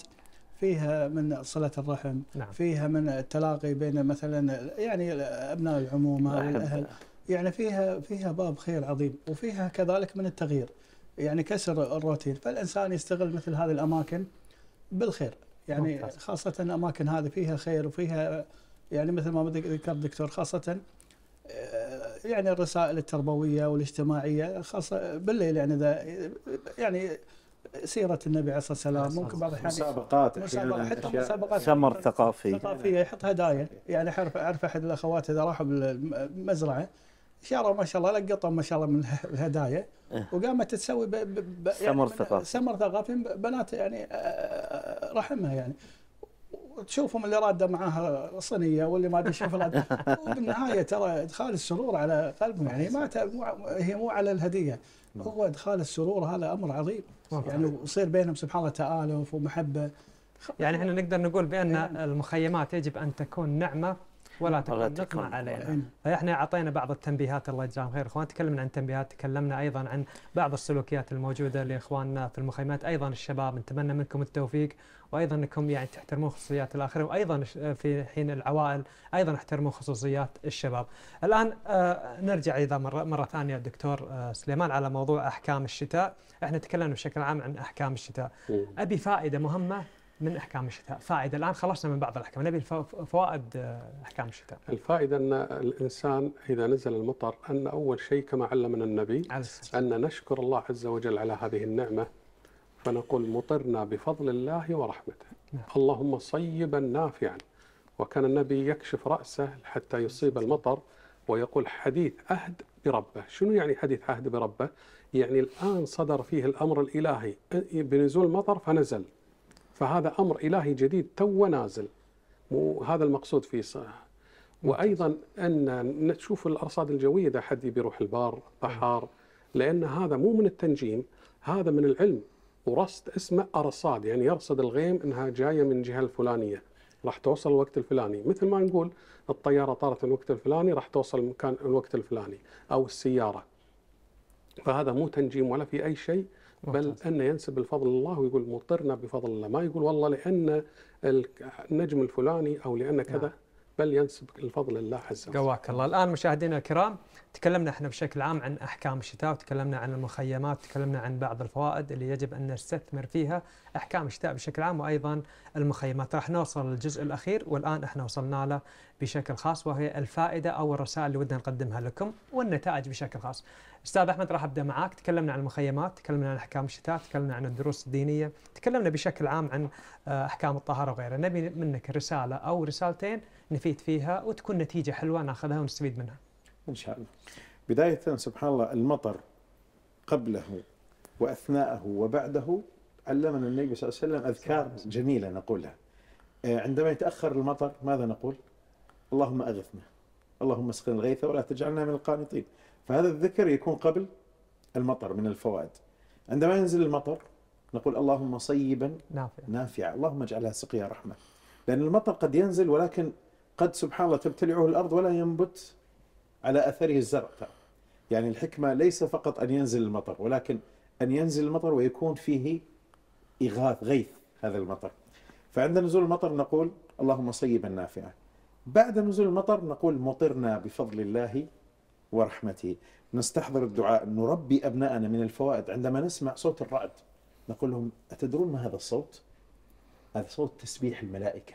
فيها من صلة الرحم نعم. فيها من التلاقي بين مثلا يعني أبناء العمومة والأهل يعني فيها فيها باب خير عظيم وفيها كذلك من التغيير يعني كسر الروتين فالإنسان يستغل مثل هذه الأماكن بالخير يعني ممتاز. خاصة الأماكن هذه فيها خير وفيها يعني مثل ما ذكر الدكتور خاصة يعني الرسائل التربويه والاجتماعيه خاصه بالليل يعني اذا يعني سيرة النبي عليه الصلاة والسلام ممكن بعض الأحيان مسابقات مسابقات حتى مسابقات سمر ثقافي ثقافية يحط هدايا يعني أعرف أعرف أحد الأخوات إذا راحوا بالمزرعة شاروا ما شاء الله لقطوا ما شاء الله من الهدايا إيه. وقامت تسوي سمر يعني ثقافي سمر ثقافي بنات يعني آه، آه، آه، رحمها يعني تشوفهم اللي راده معاها صينيه واللي ما ادري شوف وبالنهايه ترى ادخال السرور على قلبهم يعني ما هي مو على الهديه نعم. هو ادخال السرور هذا امر عظيم يعني يصير بينهم سبحان الله تالف ومحبه يعني احنا نقدر نقول بان إيه. المخيمات يجب ان تكون نعمه ولا تكون علينا فاحنا اعطينا بعض التنبيهات الله يجزاهم خير اخوان تكلمنا عن تنبيهات تكلمنا ايضا عن بعض السلوكيات الموجوده لاخواننا في المخيمات ايضا الشباب نتمنى منكم التوفيق وايضا انكم يعني تحترمون خصوصيات الاخرين وايضا في حين العوائل ايضا احترموا خصوصيات الشباب. الان آه، نرجع اذا مره مره ثانيه دكتور آه، سليمان على موضوع احكام الشتاء، احنا تكلمنا بشكل عام عن احكام الشتاء. ابي فائده مهمه من احكام الشتاء، فائده الان خلصنا من بعض الاحكام، نبي فوائد آه، احكام الشتاء. نعم. الفائده ان الانسان اذا نزل المطر ان اول شيء كما علمنا النبي ان نشكر الله عز وجل على هذه النعمه فنقول مطرنا بفضل الله ورحمته. نعم. اللهم صيبا نافعا. وكان النبي يكشف راسه حتى يصيب المطر ويقول حديث عهد بربه، شنو يعني حديث عهد بربه؟ يعني الان صدر فيه الامر الالهي بنزول مطر فنزل. فهذا امر الهي جديد تو نازل وهذا المقصود في صح. وايضا ان نشوف الارصاد الجويه اذا حد بيروح البار بحار لان هذا مو من التنجيم هذا من العلم ورصد اسمه ارصاد يعني يرصد الغيم انها جايه من الجهه الفلانيه راح توصل الوقت الفلاني مثل ما نقول الطياره طارت الوقت الفلاني راح توصل المكان الوقت الفلاني او السياره فهذا مو تنجيم ولا في اي شيء بل أن ينسب الفضل لله ويقول مطرنا بفضل الله ما يقول والله لأن النجم الفلاني أو لأن نعم. كذا نعم. بل ينسب الفضل لله عز وجل قواك الله الآن مشاهدينا الكرام تكلمنا احنا بشكل عام عن أحكام الشتاء وتكلمنا عن المخيمات وتكلمنا عن بعض الفوائد اللي يجب أن نستثمر فيها أحكام الشتاء بشكل عام وأيضا المخيمات راح نوصل للجزء الأخير والآن احنا وصلنا له بشكل خاص وهي الفائدة أو الرسائل اللي ودنا نقدمها لكم والنتائج بشكل خاص استاذ احمد راح ابدا معك تكلمنا عن المخيمات تكلمنا عن احكام الشتاء تكلمنا عن الدروس الدينيه تكلمنا بشكل عام عن آه، احكام الطهاره وغيرها نبي منك رساله او رسالتين نفيد فيها وتكون نتيجه حلوه ناخذها ونستفيد منها ان شاء الله بدايه سبحان الله المطر قبله واثناءه وبعده علمنا النبي صلى الله عليه وسلم اذكار جميله نقولها آه، عندما يتاخر المطر ماذا نقول اللهم اغثنا اللهم اسقنا الغيث ولا تجعلنا من القانطين فهذا الذكر يكون قبل المطر من الفوائد عندما ينزل المطر نقول اللهم صيبا نافعا نافعا اللهم اجعلها سقيا رحمة لأن المطر قد ينزل ولكن قد سبحان الله تبتلعه الأرض ولا ينبت على أثره الزرع يعني الحكمة ليس فقط أن ينزل المطر ولكن أن ينزل المطر ويكون فيه إغاث غيث هذا المطر فعند نزول المطر نقول اللهم صيبا نافعا بعد نزول المطر نقول مطرنا بفضل الله ورحمته نستحضر الدعاء نربي أبناءنا من الفوائد عندما نسمع صوت الرعد نقول لهم أتدرون ما هذا الصوت؟ هذا صوت تسبيح الملائكة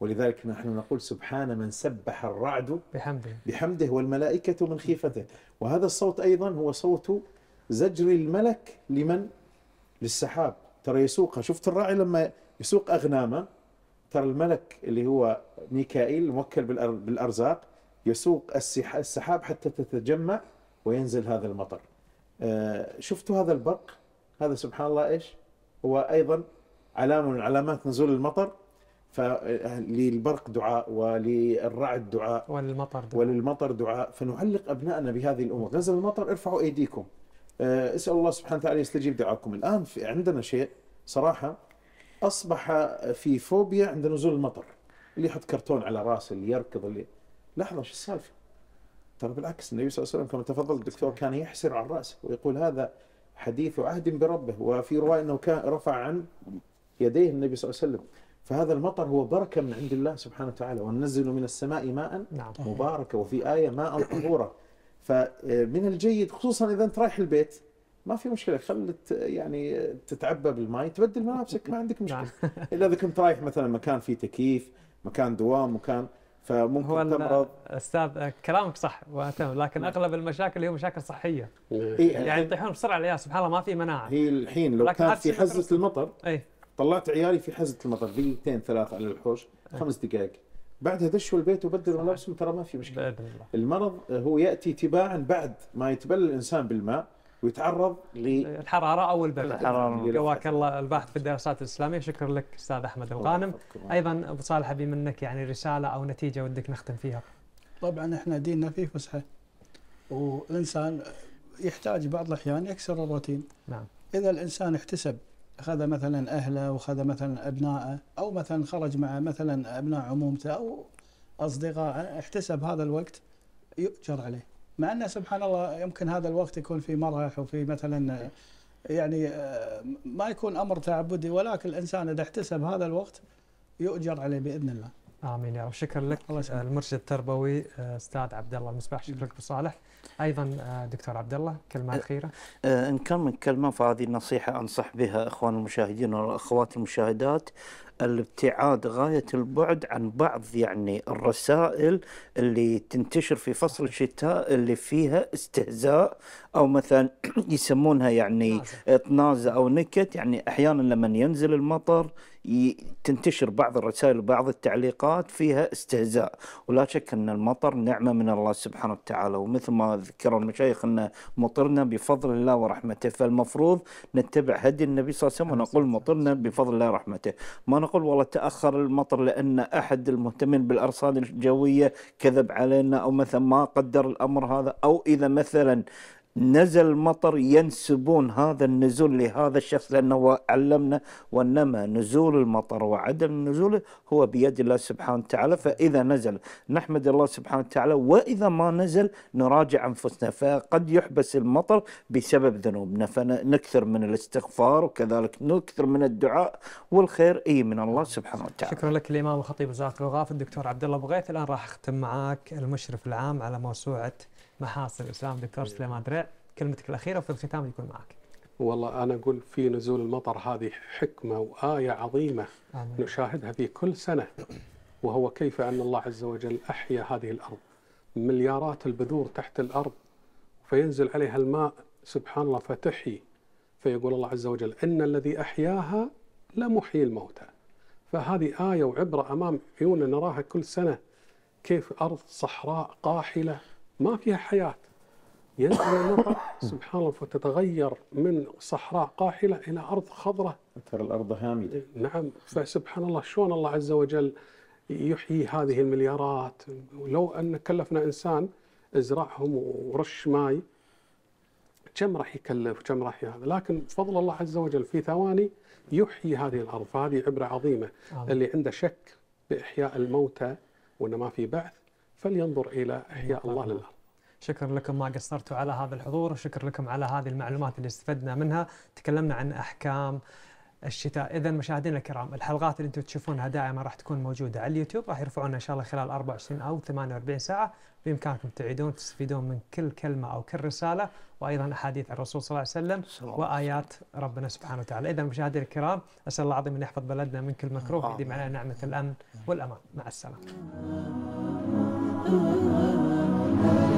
ولذلك نحن نقول سبحان من سبح الرعد بحمده بحمده والملائكة من خيفته وهذا الصوت أيضا هو صوت زجر الملك لمن؟ للسحاب ترى يسوقها شفت الراعي لما يسوق أغنامه ترى الملك اللي هو ميكائيل الموكل بالأرزاق يسوق السحاب حتى تتجمع وينزل هذا المطر آه، شفتوا هذا البرق هذا سبحان الله ايش هو ايضا علامه من علامات نزول المطر فللبرق دعاء وللرعد دعاء وللمطر دعاء وللمطر دعاء فنعلق ابنائنا بهذه الامور نزل المطر ارفعوا ايديكم آه، اسال الله سبحانه وتعالى يستجيب دعائكم الان في عندنا شيء صراحه اصبح في فوبيا عند نزول المطر اللي يحط كرتون على راسه اللي يركض اللي لحظه شو السالفه؟ ترى بالعكس النبي صلى الله عليه وسلم كما تفضل الدكتور كان يحسر على الراس ويقول هذا حديث عهد بربه وفي روايه انه كان رفع عن يديه النبي صلى الله عليه وسلم فهذا المطر هو بركه من عند الله سبحانه وتعالى وننزل من السماء ماء نعم. مباركه وفي ايه ماء طهوره فمن آه، الجيد خصوصا اذا انت رايح البيت ما في مشكله خل يعني تتعبى بالماء تبدل ملابسك ما عندك مشكله نعم. الا اذا كنت رايح مثلا مكان فيه تكييف مكان دوام مكان فممكن هو تمرض استاذ كلامك صح واتهم لكن نعم. اغلب المشاكل هي مشاكل صحيه إيه. إيه يعني يطيحون بسرعه العيال سبحان الله ما في مناعه هي الحين لو كان في حزه المطر اي طلعت عيالي في حزه المطر دقيقتين ثلاث على الحوش إيه. خمس دقائق بعدها دشوا البيت وبدلوا ملابسهم ترى ما في مشكله بإذن الله. المرض هو ياتي تباعا بعد ما يتبلل الانسان بالماء ويتعرض للحراره او البرد الحراره الله الباحث في الدراسات الاسلاميه شكرا لك استاذ احمد الغانم ايضا ابو صالح ابي منك يعني رساله او نتيجه ودك نختم فيها طبعا احنا ديننا فيه فسحه والانسان يحتاج بعض الاحيان يكسر الروتين نعم اذا الانسان احتسب اخذ مثلا اهله واخذ مثلا ابنائه او مثلا خرج مع مثلا ابناء عمومته او اصدقائه احتسب هذا الوقت يؤجر عليه مع أنه سبحان الله يمكن هذا الوقت يكون في مرح وفي مثلا يعني آه، ما يكون أمر تعبدي ولكن الإنسان إذا احتسب هذا الوقت يؤجر عليه بإذن الله امين يا رب شكرا لك الله آه، المرشد التربوي آه، استاذ عبد الله المسبح شكرا لك ابو صالح ايضا دكتور عبد الله كلمه اخيره ان كان من كلمه فهذه النصيحه انصح بها اخوان المشاهدين والاخوات المشاهدات الابتعاد غاية البعد عن بعض يعني الرسائل اللي تنتشر في فصل الشتاء اللي فيها استهزاء أو مثلا يسمونها يعني طنازة أو نكت يعني أحيانا لما ينزل المطر تنتشر بعض الرسائل وبعض التعليقات فيها استهزاء ولا شك أن المطر نعمة من الله سبحانه وتعالى ومثل ما ذكر المشايخ أن مطرنا بفضل الله ورحمته فالمفروض نتبع هدي النبي صلى الله عليه وسلم ونقول مطرنا بفضل الله ورحمته ما نقول والله تأخر المطر لأن أحد المهتمين بالأرصاد الجوية كذب علينا أو مثلا ما قدر الأمر هذا أو إذا مثلا نزل مطر ينسبون هذا النزول لهذا الشخص لأنه علمنا وإنما نزول المطر وعدم نزوله هو بيد الله سبحانه وتعالى فإذا نزل نحمد الله سبحانه وتعالى وإذا ما نزل نراجع أنفسنا فقد يحبس المطر بسبب ذنوبنا فنكثر من الاستغفار وكذلك نكثر من الدعاء والخير إي من الله سبحانه وتعالى شكرا لك الإمام الخطيب وزارة الأوقاف الدكتور عبد الله بغيث الآن راح أختم معك المشرف العام على موسوعة محاصيل اسلام دكتور إيه. سليمان درع كلمتك الاخيره وفي الختام يكون معك والله انا اقول في نزول المطر هذه حكمه وايه عظيمه آمين. نشاهدها في كل سنه وهو كيف ان الله عز وجل احيا هذه الارض مليارات البذور تحت الارض فينزل عليها الماء سبحان الله فتحيي فيقول الله عز وجل ان الذي احياها لمحيي الموتى فهذه ايه وعبره امام عيوننا نراها كل سنه كيف ارض صحراء قاحله ما فيها حياه ينزل المطر سبحان الله فتتغير من صحراء قاحله الى ارض خضراء ترى الارض هامده نعم فسبحان الله شلون الله عز وجل يحيي هذه المليارات لو ان كلفنا انسان ازرعهم ورش ماي كم راح يكلف كم راح هذا لكن فضل الله عز وجل في ثواني يحيي هذه الارض فهذه عبره عظيمه آه. اللي عنده شك باحياء الموتى وان ما في بعث فلينظر الى احياء الله للارض شكرا لكم ما قصرتوا على هذا الحضور وشكر لكم على هذه المعلومات اللي استفدنا منها تكلمنا عن أحكام الشتاء اذا مشاهدينا الكرام الحلقات اللي انتم تشوفونها دائما راح تكون موجوده على اليوتيوب راح يرفعونها ان شاء الله خلال 24 او 48 ساعه بامكانكم تعيدون تستفيدون من كل كلمه او كل رساله وايضا احاديث الرسول صلى الله عليه وسلم وايات ربنا سبحانه وتعالى اذا مشاهدينا الكرام اسال الله العظيم ان يحفظ بلدنا من كل مكروه ويديم علينا نعمه الامن والامان مع السلامه